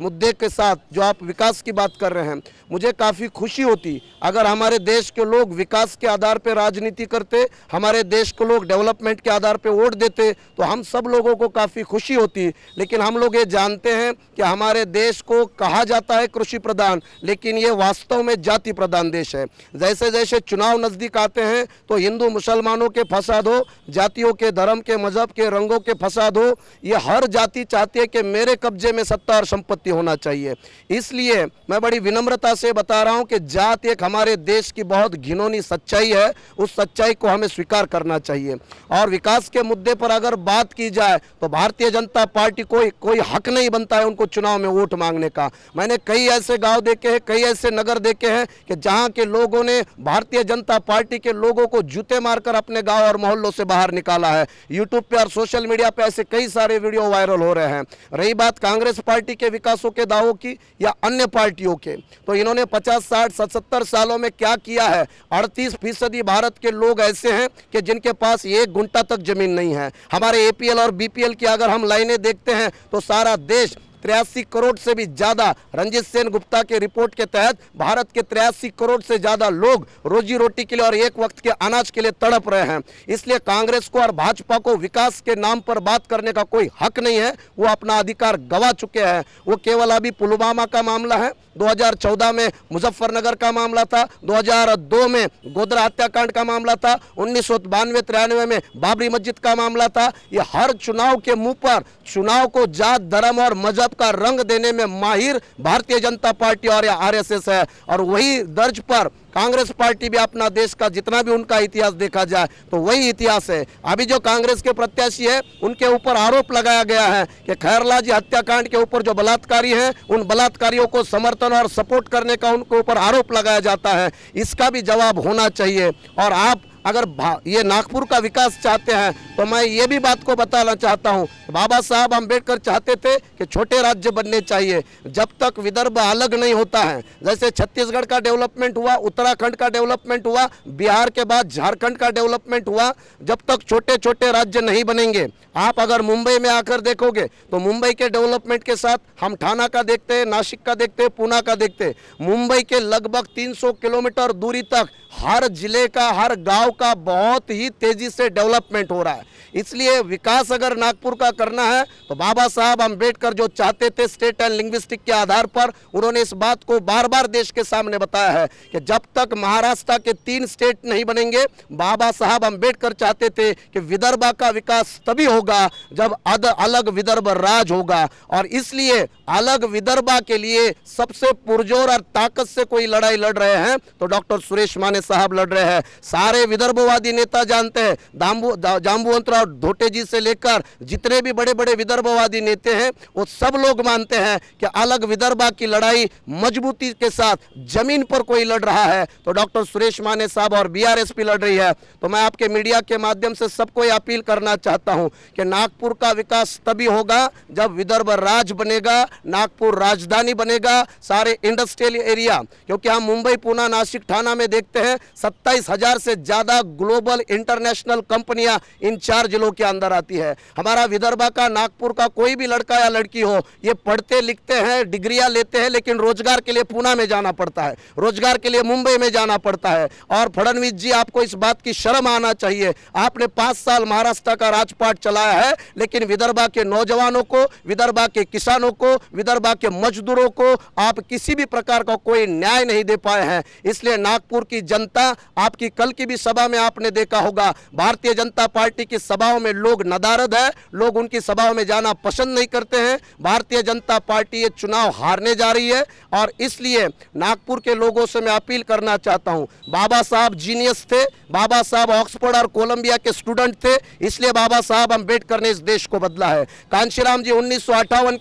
मुद्दे के साथ जो आप विकास की बात कर रहे हैं मुझे काफ़ी खुशी होती अगर हमारे देश के लोग विकास के आधार पर राजनीति करते हमारे देश के लोग डेवलपमेंट के आधार पर वोट देते तो हम सब लोग लोगों को काफ़ी खुशी होती है लेकिन हम लोग ये जानते हैं कि हमारे देश को कहा जाता है कृषि प्रधान लेकिन ये वास्तव में जाति प्रधान देश है जैसे जैसे चुनाव नज़दीक आते हैं तो हिंदू मुसलमानों के फसाद हो जातियों के धर्म के मजहब के रंगों के फसाद हो ये हर जाति चाहती है कि मेरे कब्जे में सत्ता और संपत्ति होना चाहिए इसलिए मैं बड़ी विनम्रता से बता रहा हूँ कि जात एक हमारे देश की बहुत घिनौनी सच्चाई है उस सच्चाई को हमें स्वीकार करना चाहिए और विकास के मुद्दे पर अगर बात की जाए रहा है तो भारतीय जनता पार्टी कोई कोई हक नहीं बनता है उनको चुनाव में वोट मांगने का मैंने कई ऐसे गांव देखे हैं कई ऐसे नगर देखे हैं कि जहां के लोगों ने भारतीय जनता पार्टी के लोगों को जूते मारकर अपने गांव और मोहल्लों से बाहर निकाला है यूट्यूब पर और सोशल मीडिया पर ऐसे कई सारे वीडियो वायरल हो रहे हैं रही बात कांग्रेस पार्टी के विकासों के दावों की या अन्य पार्टियों के तो इन्होंने पचास साठ सत्तर सालों में क्या किया है अड़तीस फीसदी भारत के लोग ऐसे हैं कि जिनके पास एक घंटा तक जमीन नहीं है हमारे एपीएल और बीपीएल की अगर हम लाइनें देखते हैं तो सारा देश तिरासी करोड़ से भी ज़्यादा रंजित सेन गुप्ता के रिपोर्ट के तहत भारत के तिरासी करोड़ से ज़्यादा लोग रोजी रोटी के लिए और एक वक्त के अनाज के लिए तड़प रहे हैं इसलिए कांग्रेस को और भाजपा को विकास के नाम पर बात करने का कोई हक नहीं है वो अपना अधिकार गवा चुके हैं वो केवल अभी पुलवामा का मामला है 2014 में मुजफ्फरनगर का मामला था 2002 में गोदरा हत्याकांड का मामला था उन्नीस सौ में बाबरी मस्जिद का मामला था ये हर चुनाव के मुंह पर चुनाव को जात धर्म और मजहब का रंग देने में माहिर भारतीय जनता पार्टी और आरएसएस है और वही दर्ज पर कांग्रेस पार्टी भी अपना देश का जितना भी उनका इतिहास देखा जाए तो वही इतिहास है अभी जो कांग्रेस के प्रत्याशी है उनके ऊपर आरोप लगाया गया है कि खैरला जी हत्याकांड के ऊपर जो बलात्कारी हैं उन बलात्कारियों को समर्थन और सपोर्ट करने का उनके ऊपर आरोप लगाया जाता है इसका भी जवाब होना चाहिए और आप अगर ये नागपुर का विकास चाहते हैं तो मैं ये भी बात को बताना चाहता हूँ बाबा साहब अम्बेडकर चाहते थे कि छोटे राज्य बनने चाहिए जब तक विदर्भ अलग नहीं होता है जैसे छत्तीसगढ़ का डेवलपमेंट हुआ उत्तराखंड का डेवलपमेंट हुआ बिहार के बाद झारखंड का डेवलपमेंट हुआ जब तक छोटे छोटे राज्य नहीं बनेंगे आप अगर मुंबई में आकर देखोगे तो मुंबई के डेवलपमेंट के साथ हम थाना का देखते हैं नासिक का देखते हैं पूना का देखते हैं मुंबई के लगभग 300 किलोमीटर दूरी तक हर जिले का हर गांव का बहुत ही तेज़ी से डेवलपमेंट हो रहा है इसलिए विकास अगर नागपुर का करना है तो बाबा साहब अम्बेडकर जो चाहते थे स्टेट एंड लिंग्विस्टिक के आधार पर उन्होंने इस बात को बार बार देश के सामने बताया है कि जब तक महाराष्ट्र के तीन स्टेट नहीं बनेंगे बाबा साहब अम्बेडकर चाहते थे कि विदर्भा का विकास तभी होगा जब अद, अलग विदर्भ राज होगा और इसलिए अलग विदर्भा के लिए सबसे पुरजोर और ताकत से कोई लड़ाई लड़ रहे हैं तो डॉक्टर सुरेश माने साहब लड़ रहे हैं सारे विदर्भ विदर्भवादी नेता जानते हैं दाम्बू जाम्बुवंत राव धोटे जी से लेकर जितने भी बड़े बड़े विदर्भवादी नेते हैं वो सब लोग मानते हैं कि अलग विदर्भा की लड़ाई मजबूती के साथ जमीन पर कोई लड़ रहा है तो डॉक्टर सुरेश माने साहब और बी लड़ रही है तो मैं आपके मीडिया के माध्यम से सबको अपील करना चाहता हूँ कि नागपुर का विकास तभी होगा जब विदर्भ राज बनेगा नागपुर राजधानी बनेगा सारे इंडस्ट्रियल एरिया क्योंकि हम मुंबई पुणे नासिक थाना में देखते हैं सत्ताईस हजार से ज़्यादा ज़्यादा ग्लोबल इंटरनेशनल कंपनियां इन चार जिलों के अंदर आती है हमारा विदर्भा का नागपुर का कोई भी लड़का या लड़की हो ये पढ़ते लिखते हैं डिग्रियाँ लेते हैं लेकिन रोजगार के लिए पूना में जाना पड़ता है रोजगार के लिए मुंबई में जाना पड़ता है और फडनवीस जी आपको इस बात की शर्म आना चाहिए आपने पाँच साल महाराष्ट्र का राजपाट चलाया है लेकिन विदर्भा के नौजवानों को विदर्भा के किसानों को विदर्भा के मजदूरों को आप किसी भी प्रकार का कोई न्याय नहीं दे पाए हैं इसलिए नागपुर की जनता आपकी कल की भी सब सभा में आपने देखा होगा भारतीय जनता पार्टी की सभाओं में लोग नदारद है लोग उनकी सभाओं में जाना पसंद नहीं करते हैं भारतीय जनता पार्टी ये चुनाव हारने जा रही है और इसलिए नागपुर के लोगों से मैं अपील करना चाहता हूँ बाबा साहब जीनियस थे बाबा साहब ऑक्सफोर्ड और कोलंबिया के स्टूडेंट थे इसलिए बाबा साहब अम्बेडकर ने इस देश को बदला है कांशीराम जी उन्नीस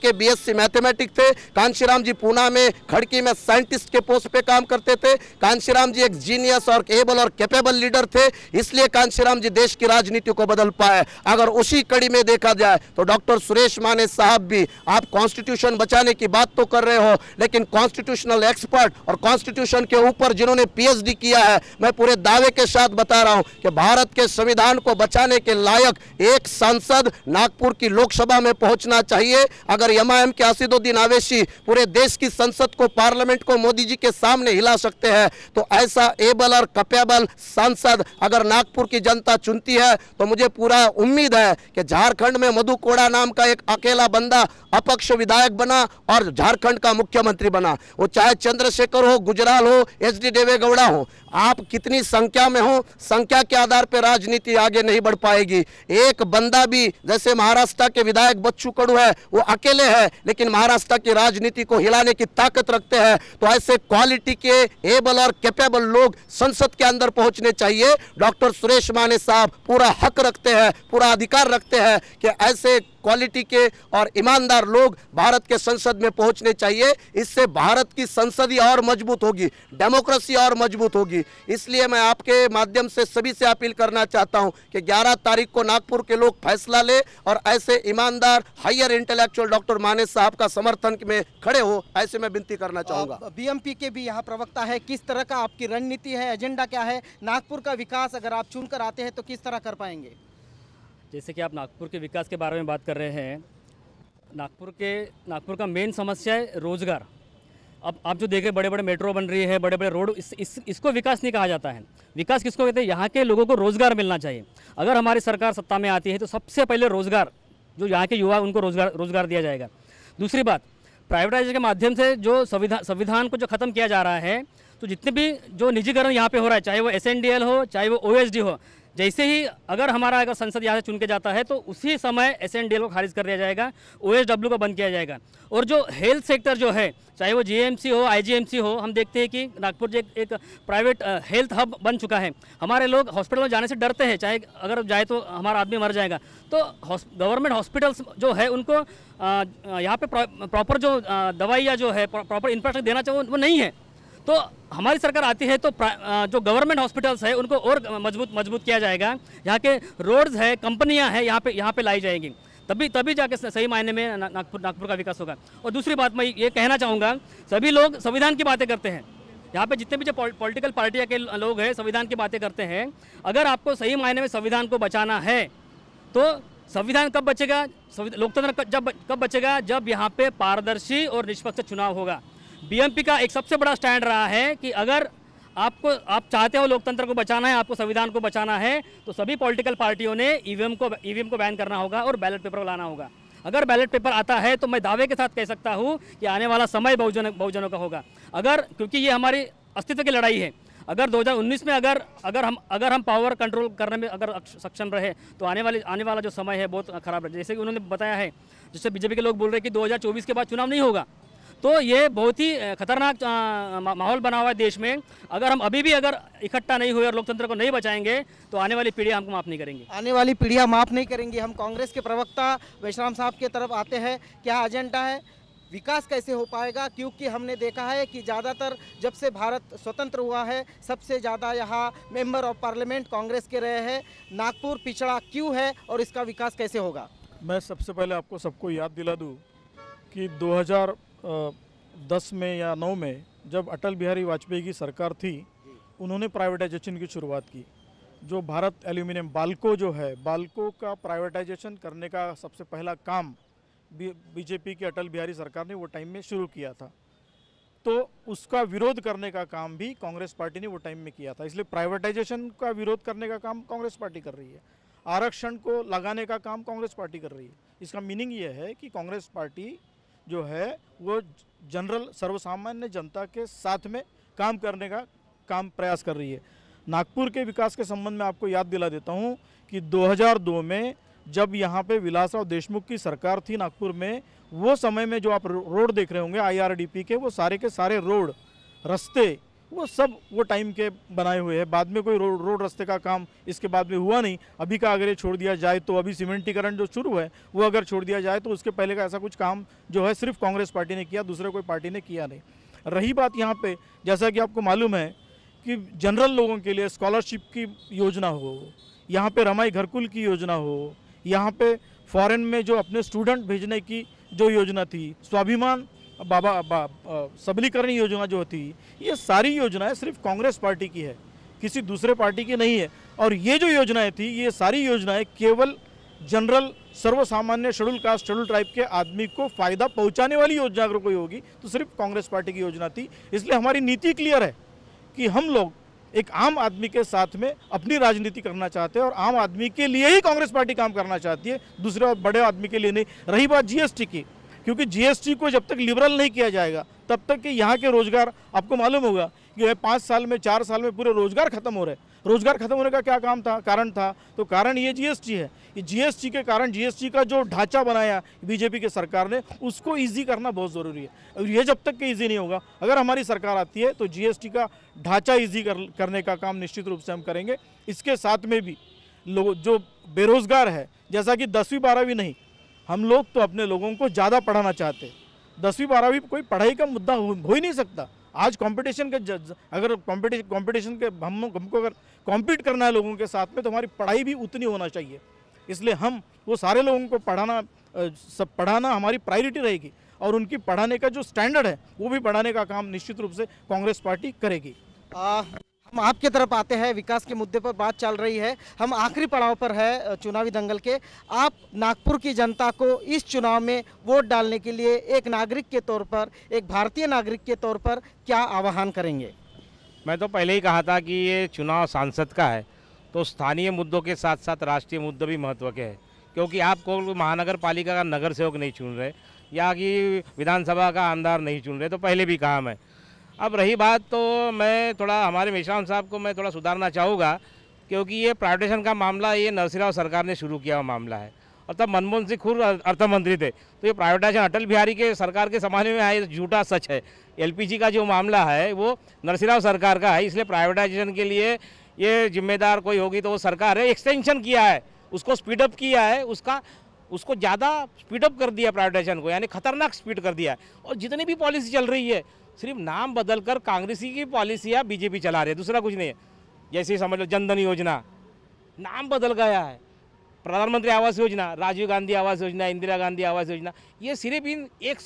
के बीएससी मैथमेटिक थे कांशीराम जी पूना में खड़की में साइंटिस्ट के पोस्ट पे काम करते थे कांशीराम जी एक जीनियस और एबल और कैपेबल लीडर लीडर थे इसलिए कांशीराम जी देश की राजनीति को बदल पाए अगर उसी कड़ी में देखा जाए तो डॉक्टर सुरेश माने साहब भी आप कॉन्स्टिट्यूशन बचाने की बात तो कर रहे हो लेकिन कॉन्स्टिट्यूशनल एक्सपर्ट और कॉन्स्टिट्यूशन के ऊपर जिन्होंने पी किया है मैं पूरे दावे के साथ बता रहा हूँ कि भारत के संविधान को बचाने के लायक एक सांसद नागपुर की लोकसभा में पहुंचना चाहिए अगर एमआईएम के आसिदुद्दीन आवेशी पूरे देश की संसद को पार्लियामेंट को मोदी जी के सामने हिला सकते हैं तो ऐसा एबल और कपेबल सांसद बाद अगर नागपुर की जनता चुनती है तो मुझे पूरा उम्मीद है कि झारखंड में मधु कोड़ा नाम का एक अकेला बंदा अपक्ष विधायक बना और झारखंड का मुख्यमंत्री बना वो चाहे चंद्रशेखर हो गुजराल हो एच डी देवेगौड़ा हो आप कितनी संख्या में हो संख्या के आधार पर राजनीति आगे नहीं बढ़ पाएगी एक बंदा भी जैसे महाराष्ट्र के विधायक बच्चू कड़ू है वो अकेले है लेकिन महाराष्ट्र की राजनीति को हिलाने की ताकत रखते हैं तो ऐसे क्वालिटी के एबल और कैपेबल लोग संसद के अंदर पहुंचने चाहिए डॉक्टर सुरेश माने साहब पूरा हक रखते हैं पूरा अधिकार रखते हैं कि ऐसे क्वालिटी के और ईमानदार लोग भारत के संसद में पहुंचने चाहिए इससे भारत की संसदीय और मजबूत होगी डेमोक्रेसी और मजबूत होगी इसलिए मैं आपके माध्यम से सभी से अपील करना चाहता हूं कि 11 तारीख को नागपुर के लोग फैसला ले और ऐसे ईमानदार हायर इंटेलेक्चुअल डॉक्टर मानस साहब का समर्थन में खड़े हो ऐसे में विनती करना चाहूँगा बी के भी यहाँ प्रवक्ता है किस तरह का आपकी रणनीति है एजेंडा क्या है नागपुर का विकास अगर आप चुनकर आते हैं तो किस तरह कर पाएंगे जैसे कि आप नागपुर के विकास के बारे में बात कर रहे हैं नागपुर के नागपुर का मेन समस्या है रोज़गार अब आप जो देखें बड़े बड़े मेट्रो बन रही है बड़े बड़े रोड इस, इस इसको विकास नहीं कहा जाता है विकास किसको कहते हैं यहाँ के लोगों को रोज़गार मिलना चाहिए अगर हमारी सरकार सत्ता में आती है तो सबसे पहले रोज़गार जो यहाँ के युवा उनको रोज़गार रोज़गार दिया जाएगा दूसरी बात प्राइवेटाइज के माध्यम से जो संविधान संविधान को जो ख़त्म किया जा रहा है तो जितने भी जो निजीकरण यहाँ पे हो रहा है चाहे वो एस हो चाहे वो ओ हो जैसे ही अगर हमारा अगर संसद यहाँ से चुन के जाता है तो उसी समय एस एन को खारिज कर दिया जाएगा ओ को बंद किया जाएगा और जो हेल्थ सेक्टर जो है चाहे वो जी हो आई हो हम देखते हैं कि नागपुर जो एक, एक प्राइवेट हेल्थ हब बन चुका है हमारे लोग हॉस्पिटल में जाने से डरते हैं चाहे अगर जाए तो हमारा आदमी मर जाएगा तो गवर्नमेंट हॉस्पिटल्स जो है उनको यहाँ पर प्रॉपर जो दवाइयाँ जो है प्रॉपर इंफ्रास्ट्रक्चर देना चाहिए वो नहीं है तो हमारी सरकार आती है तो जो गवर्नमेंट हॉस्पिटल्स है उनको और मजबूत मजबूत किया जाएगा यहाँ के रोड्स है कंपनियाँ हैं यहाँ पे यहाँ पे लाई जाएंगी तभी तभी जाके सही मायने में नागपुर नागपुर का विकास होगा और दूसरी बात मैं ये कहना चाहूँगा सभी लोग संविधान की बातें करते हैं यहाँ पे जितने भी जो पॉलिटिकल पार्टियाँ के लोग हैं संविधान की बातें करते हैं अगर आपको सही मायने में संविधान को बचाना है तो संविधान कब बचेगा लोकतंत्र जब कब बचेगा जब यहाँ पे पारदर्शी और निष्पक्ष चुनाव होगा बीएमपी का एक सबसे बड़ा स्टैंड रहा है कि अगर आपको आप चाहते हो लोकतंत्र को बचाना है आपको संविधान को बचाना है तो सभी पॉलिटिकल पार्टियों ने ईवीएम को ईवीएम को बैन करना होगा और बैलेट पेपर लाना होगा अगर बैलेट पेपर आता है तो मैं दावे के साथ कह सकता हूँ कि आने वाला समय बहुजन बहुजनों का होगा अगर क्योंकि ये हमारी अस्तित्व की लड़ाई है अगर 2019 में अगर अगर हम अगर हम पावर कंट्रोल करने में अगर सक्षम रहे तो आने वाले आने वाला जो समय है बहुत खराब रहे जैसे कि उन्होंने बताया है जैसे बीजेपी के लोग बोल रहे हैं कि 2024 के बाद चुनाव नहीं होगा तो ये बहुत ही खतरनाक माहौल बना हुआ है देश में अगर हम अभी भी अगर इकट्ठा नहीं हुए और लोकतंत्र को नहीं बचाएंगे तो आने वाली पीढ़ियाँ हमको माफ़ नहीं करेंगे आने वाली पीढ़ियाँ माफ़ नहीं करेंगी हम कांग्रेस के प्रवक्ता वैश्राम साहब के तरफ आते हैं क्या एजेंडा है विकास कैसे हो पाएगा क्योंकि हमने देखा है कि ज़्यादातर जब से भारत स्वतंत्र हुआ है सबसे ज़्यादा यहाँ मेंबर ऑफ पार्लियामेंट कांग्रेस के रहे हैं नागपुर पिछड़ा क्यों है और इसका विकास कैसे होगा मैं सबसे पहले आपको सबको याद दिला दूँ कि दस में या नौ में जब अटल बिहारी वाजपेयी की सरकार थी उन्होंने प्राइवेटाइजेशन की शुरुआत की जो भारत एल्यूमिनियम बालको जो है बालको का प्राइवेटाइजेशन करने का सबसे पहला काम बीजेपी की अटल बिहारी सरकार ने वो टाइम में शुरू किया था तो उसका विरोध करने का काम भी कांग्रेस पार्टी ने वो टाइम में किया था इसलिए प्राइवेटाइजेशन का विरोध करने का काम कांग्रेस पार्टी कर रही है आरक्षण को लगाने का काम कांग्रेस पार्टी कर रही है इसका मीनिंग ये है कि कांग्रेस पार्टी जो है वो जनरल सर्वसामान्य जनता के साथ में काम करने का काम प्रयास कर रही है नागपुर के विकास के संबंध में आपको याद दिला देता हूँ कि 2002 में जब यहाँ पे विलासराव देशमुख की सरकार थी नागपुर में वो समय में जो आप रोड देख रहे होंगे आई के वो सारे के सारे रोड रस्ते वो सब वो टाइम के बनाए हुए हैं बाद में कोई रोड रोड रास्ते का काम इसके बाद में हुआ नहीं अभी का अगर ये छोड़ दिया जाए तो अभी सीमेंटीकरण जो शुरू है वो अगर छोड़ दिया जाए तो उसके पहले का ऐसा कुछ काम जो है सिर्फ कांग्रेस पार्टी ने किया दूसरे कोई पार्टी ने किया नहीं रही बात यहाँ पर जैसा कि आपको मालूम है कि जनरल लोगों के लिए स्कॉलरशिप की योजना हो यहाँ पर रमाई घरकुल की योजना हो यहाँ पर फॉरन में जो अपने स्टूडेंट भेजने की जो योजना थी स्वाभिमान बाबा बा, सबलीकरण योजना जो होती है ये सारी योजनाएं सिर्फ कांग्रेस पार्टी की है किसी दूसरे पार्टी की नहीं है और ये जो योजनाएं थी ये सारी योजनाएं केवल जनरल सर्वसामान्य शेड्यूल कास्ट शेड्यूल ट्राइब के आदमी को फायदा पहुंचाने वाली योजना अगर कोई होगी तो सिर्फ कांग्रेस पार्टी की योजना थी इसलिए हमारी नीति क्लियर है कि हम लोग एक आम आदमी के साथ में अपनी राजनीति करना चाहते हैं और आम आदमी के लिए ही कांग्रेस पार्टी काम करना चाहती है दूसरे और बड़े आदमी के लिए नहीं रही बात जीएसटी की क्योंकि जीएसटी को जब तक लिबरल नहीं किया जाएगा तब तक कि यहाँ के रोज़गार आपको मालूम होगा कि पाँच साल में चार साल में पूरे रोज़गार खत्म हो रहे रोज़गार खत्म होने का क्या काम था कारण था तो कारण ये जीएसटी है कि जीएसटी के कारण जीएसटी का जो ढांचा बनाया बीजेपी के सरकार ने उसको ईजी करना बहुत ज़रूरी है और ये जब तक कि ईजी नहीं होगा अगर हमारी सरकार आती है तो जीएसटी का ढांचा ईजी कर, करने का काम निश्चित रूप से हम करेंगे इसके साथ में भी लोग जो बेरोज़गार है जैसा कि दसवीं बारहवीं नहीं हम लोग तो अपने लोगों को ज़्यादा पढ़ाना चाहते दसवीं बारहवीं कोई पढ़ाई का मुद्दा हो, ही नहीं सकता आज कंपटीशन के अगर कंपटीशन कंपटीशन के हम हमको अगर कॉम्पीट करना है लोगों के साथ में तो हमारी पढ़ाई भी उतनी होना चाहिए इसलिए हम वो सारे लोगों को पढ़ाना सब पढ़ाना हमारी प्रायोरिटी रहेगी और उनकी पढ़ाने का जो स्टैंडर्ड है वो भी बढ़ाने का काम निश्चित रूप से कांग्रेस पार्टी करेगी आ... हम आपके तरफ आते हैं विकास के मुद्दे पर बात चल रही है हम आखिरी पड़ाव पर है चुनावी दंगल के आप नागपुर की जनता को इस चुनाव में वोट डालने के लिए एक नागरिक के तौर पर एक भारतीय नागरिक के तौर पर क्या आह्वान करेंगे मैं तो पहले ही कहा था कि ये चुनाव सांसद का है तो स्थानीय मुद्दों के साथ साथ राष्ट्रीय मुद्दे भी महत्व के हैं क्योंकि आप को महानगर पालिका का नगर सेवक नहीं चुन रहे या कि विधानसभा का आमदार नहीं चुन रहे तो पहले भी कहा मैं अब रही बात तो मैं थोड़ा हमारे मिश्राम साहब को मैं थोड़ा सुधारना चाहूँगा क्योंकि ये प्राइवेटेशन का मामला ये नरसिंह सरकार ने शुरू किया हुआ मामला है और तब मनमोहन सिंह खुद अर्थ मंत्री थे तो ये प्राइवेटाइजेशन अटल बिहारी के सरकार के समाज में आए झूठा सच है एलपीजी का जो मामला है वो नरसिंह सरकार का है इसलिए प्राइवेटाइजेशन के लिए ये जिम्मेदार कोई होगी तो वो सरकार है एक्सटेंशन किया है उसको स्पीडअप किया है उसका उसको ज़्यादा स्पीडअप कर दिया प्राइवेटाइजेशन को यानी खतरनाक स्पीड कर दिया और जितनी भी पॉलिसी चल रही है सिर्फ नाम बदल कर कांग्रेसी की या बीजेपी चला रही है दूसरा कुछ नहीं है जैसे समझ लो जनधन योजना नाम बदल गया है प्रधानमंत्री आवास योजना राजीव गांधी आवास योजना इंदिरा गांधी आवास योजना ये सिर्फ इन एक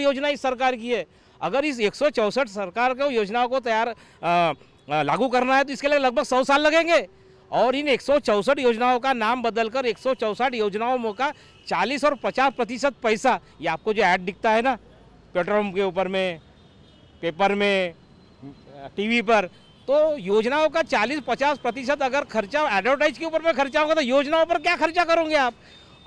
योजना इस सरकार की है अगर इस एक सरकार को योजनाओं को तैयार लागू करना है तो इसके लिए लगभग सौ साल लगेंगे और इन एक योजनाओं का नाम बदलकर एक योजनाओं में का 40 और 50 प्रतिशत पैसा ये आपको जो ऐड दिखता है ना पेट्रोल पंप के ऊपर में पेपर में टीवी पर तो योजनाओं का 40-50 प्रतिशत अगर खर्चा एडवर्टाइज के ऊपर में खर्चा होगा तो योजनाओं पर क्या खर्चा करोगे आप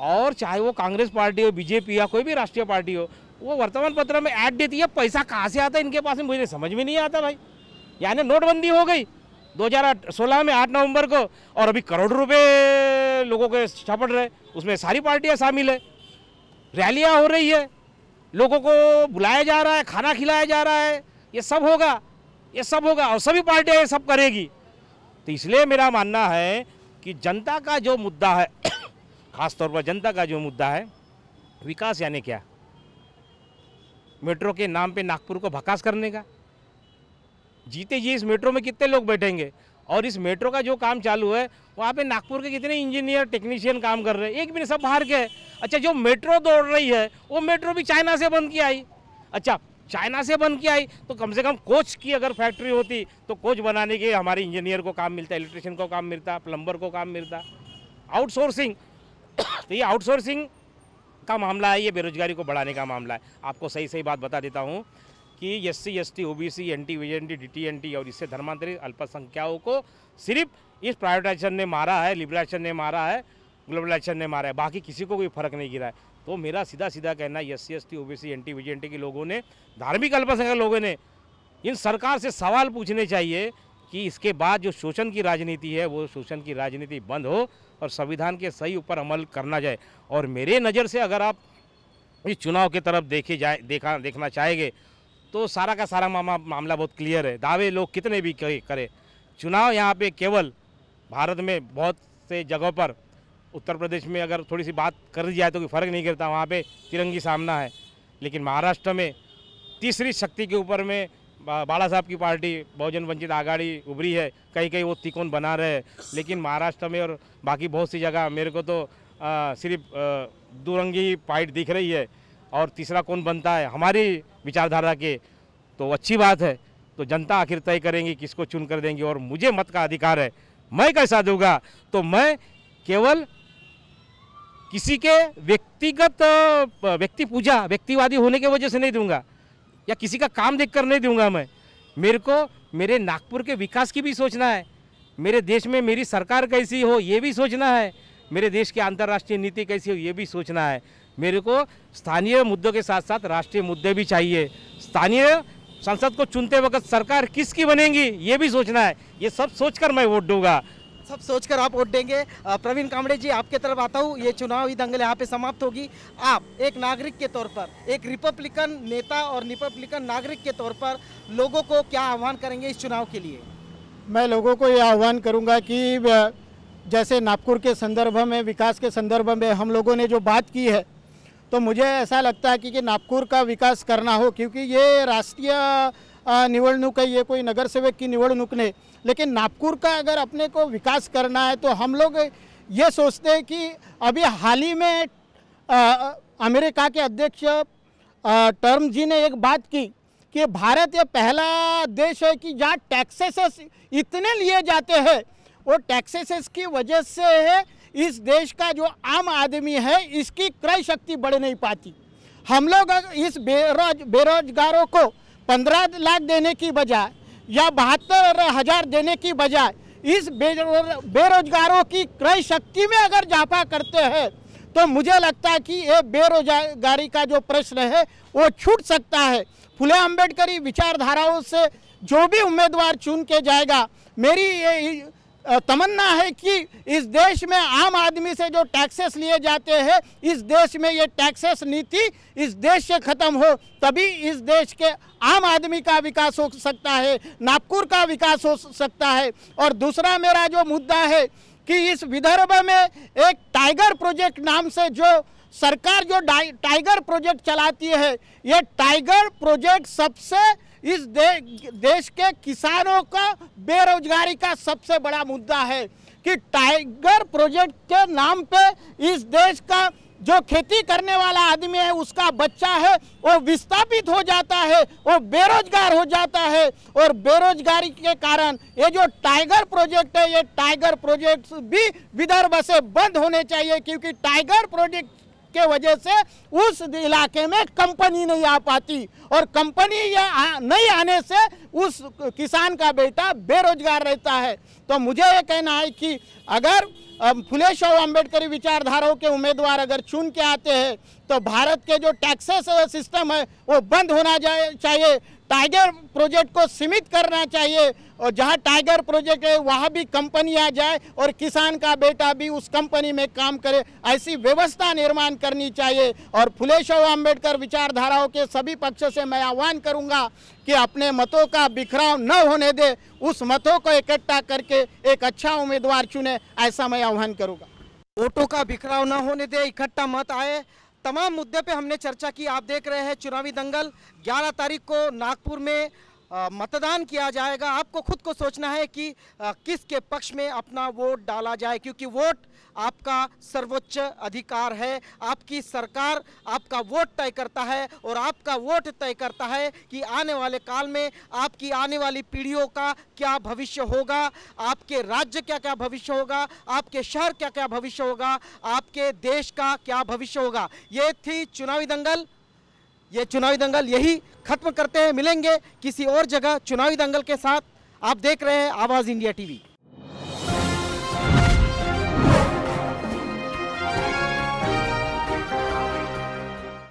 और चाहे वो कांग्रेस पार्टी हो बीजेपी या कोई भी राष्ट्रीय पार्टी हो वो वर्तमान पत्र में ऐड देती है पैसा कहाँ से आता है इनके पास में मुझे समझ में नहीं आता भाई यानी नोटबंदी हो गई 2016 में 8 नवंबर को और अभी करोड़ रुपए लोगों के छपट रहे उसमें सारी पार्टियां शामिल है रैलियां हो रही है लोगों को बुलाया जा रहा है खाना खिलाया जा रहा है ये सब होगा ये सब होगा और सभी पार्टियाँ ये सब करेगी तो इसलिए मेरा मानना है कि जनता का जो मुद्दा है खासतौर पर जनता का जो मुद्दा है विकास यानी क्या मेट्रो के नाम पे नागपुर को भकास करने का जीते जी इस मेट्रो में कितने लोग बैठेंगे और इस मेट्रो का जो काम चालू है वहाँ पे नागपुर के कितने इंजीनियर टेक्नीशियन काम कर रहे हैं एक भी सब बाहर के अच्छा जो मेट्रो दौड़ रही है वो मेट्रो भी चाइना से बन के आई अच्छा चाइना से बन के आई तो कम से कम कोच की अगर फैक्ट्री होती तो कोच बनाने के हमारे इंजीनियर को काम मिलता इलेक्ट्रिशियन को काम मिलता प्लम्बर को काम मिलता आउटसोर्सिंग तो ये आउटसोर्सिंग का मामला है ये बेरोजगारी को बढ़ाने का मामला है आपको सही सही बात बता देता हूँ कि S C S T O B C N T V N T D T N T और इससे धर्मांतरित अल्पसंख्याओं को सिर्फ इस प्राइवेटाइजेशन ने मारा है लिबराइजेशन ने मारा है ग्लोबलाइजेशन ने मारा है बाकी किसी को कोई फर्क नहीं गिरा है तो मेरा सीधा सीधा कहना है S C S T O B C N T V N T के लोगों ने धार्मिक अल्पसंख्यक लोगों ने इन सरकार से सवाल पूछने चाहिए कि इसके बाद जो शोषण की राजनीति है वो शोषण की राजनीति बंद हो और संविधान के सही ऊपर अमल करना जाए और मेरे नज़र से अगर आप इस चुनाव की तरफ देखे जाए देखा देखना चाहेंगे तो सारा का सारा मामा मामला बहुत क्लियर है दावे लोग कितने भी करें चुनाव यहाँ पे केवल भारत में बहुत से जगहों पर उत्तर प्रदेश में अगर थोड़ी सी बात कर दी जाए तो कोई फ़र्क नहीं करता वहाँ पे तिरंगी सामना है लेकिन महाराष्ट्र में तीसरी शक्ति के ऊपर में बाला साहब की पार्टी बहुजन वंचित आघाड़ी उभरी है कहीं कहीं वो तिकोन बना रहे हैं लेकिन महाराष्ट्र में और बाकी बहुत सी जगह मेरे को तो सिर्फ दुरंगी पाइट दिख रही है और तीसरा कौन बनता है हमारी विचारधारा के तो अच्छी बात है तो जनता आखिर तय करेंगी किसको चुन कर देंगी और मुझे मत का अधिकार है मैं कैसा दूंगा तो मैं केवल किसी के व्यक्तिगत व्यक्ति पूजा व्यक्तिवादी होने की वजह से नहीं दूंगा या किसी का काम देखकर नहीं दूंगा मैं मेरे को मेरे नागपुर के विकास की भी सोचना है मेरे देश में मेरी सरकार कैसी हो ये भी सोचना है मेरे देश की अंतर्राष्ट्रीय नीति कैसी हो ये भी सोचना है मेरे को स्थानीय मुद्दों के साथ साथ राष्ट्रीय मुद्दे भी चाहिए स्थानीय संसद को चुनते वक्त सरकार किसकी बनेगी ये भी सोचना है ये सब सोचकर मैं वोट दूंगा सब सोचकर आप वोट देंगे प्रवीण कामड़े जी आपके तरफ आता हूँ ये चुनावी दंगल यहाँ पे समाप्त होगी आप एक नागरिक के तौर पर एक रिपब्लिकन नेता और रिपब्लिकन नागरिक के तौर पर लोगों को क्या आह्वान करेंगे इस चुनाव के लिए मैं लोगों को ये आह्वान करूँगा कि जैसे नागपुर के संदर्भ में विकास के संदर्भ में हम लोगों ने जो बात की है तो मुझे ऐसा लगता है कि, कि नागपुर का विकास करना हो क्योंकि ये राष्ट्रीय निवड़ूक है ये कोई नगर सेवक की निवड़ूक नहीं लेकिन नागपुर का अगर अपने को विकास करना है तो हम लोग ये सोचते हैं कि अभी हाल ही में आ, अमेरिका के अध्यक्ष टर्म जी ने एक बात की कि भारत यह पहला देश है कि जहाँ टैक्सेस इतने लिए जाते हैं वो टैक्सेस की वजह से है इस देश का जो आम आदमी है इसकी क्रय शक्ति बढ़ नहीं पाती हम लोग इस बेरोज बेरोजगारों को पंद्रह लाख देने की बजाय या बहत्तर हज़ार देने की बजाय इस बेरोजगारों की क्रय शक्ति में अगर जाफा करते हैं तो मुझे लगता है कि ये बेरोजगारी का जो प्रश्न है वो छूट सकता है फुले अम्बेडकर विचारधाराओं से जो भी उम्मीदवार चुन के जाएगा मेरी ये तमन्ना है कि इस देश में आम आदमी से जो टैक्सेस लिए जाते हैं इस देश में ये टैक्सेस नीति इस देश से ख़त्म हो तभी इस देश के आम आदमी का विकास हो सकता है नागपुर का विकास हो सकता है और दूसरा मेरा जो मुद्दा है कि इस विदर्भ में एक टाइगर प्रोजेक्ट नाम से जो सरकार जो टाइगर प्रोजेक्ट चलाती है ये टाइगर प्रोजेक्ट सबसे इस दे, देश के किसानों का बेरोजगारी का सबसे बड़ा मुद्दा है कि टाइगर प्रोजेक्ट के नाम पे इस देश का जो खेती करने वाला आदमी है उसका बच्चा है वो विस्थापित हो जाता है वो बेरोजगार हो जाता है और बेरोजगारी के कारण ये जो टाइगर प्रोजेक्ट है ये टाइगर प्रोजेक्ट भी विदर्भ से बंद होने चाहिए क्योंकि टाइगर प्रोजेक्ट के वजह से उस इलाके में कंपनी नहीं आ पाती और कंपनी या नहीं आने से उस किसान का बेटा बेरोजगार रहता है तो मुझे ये कहना है कि अगर फुले और अम्बेडकरी विचारधाराओं के उम्मीदवार अगर चुन के आते हैं तो भारत के जो टैक्सेस सिस्टम है वो बंद होना चाहिए टाइगर प्रोजेक्ट को सीमित करना चाहिए और जहाँ टाइगर प्रोजेक्ट है वहाँ भी कंपनी आ जाए और किसान का बेटा भी उस कंपनी में काम करे ऐसी व्यवस्था निर्माण करनी चाहिए और फुलेश्वर अम्बेडकर विचारधाराओं के सभी पक्ष से मैं आह्वान करूँगा कि अपने मतों का बिखराव न होने दे उस मतों को इकट्ठा करके एक अच्छा उम्मीदवार चुने ऐसा मैं आह्वान करूँगा वोटों का बिखराव न होने दे इकट्ठा मत आए तमाम मुद्दे पे हमने चर्चा की आप देख रहे हैं चुनावी दंगल 11 तारीख को नागपुर में मतदान किया जाएगा आपको खुद को सोचना है कि किसके पक्ष में अपना वोट डाला जाए क्योंकि वोट आपका सर्वोच्च अधिकार है आपकी सरकार आपका वोट तय करता है और आपका वोट तय करता है कि आने वाले काल में आपकी आने वाली पीढ़ियों का क्या भविष्य होगा आपके राज्य क्या क्या भविष्य होगा आपके शहर क्या क्या भविष्य होगा आपके देश का क्या भविष्य होगा ये थी चुनावी दंगल ये चुनावी दंगल यही खत्म करते हैं मिलेंगे किसी और जगह चुनावी दंगल के साथ आप देख रहे हैं आवाज़ इंडिया टीवी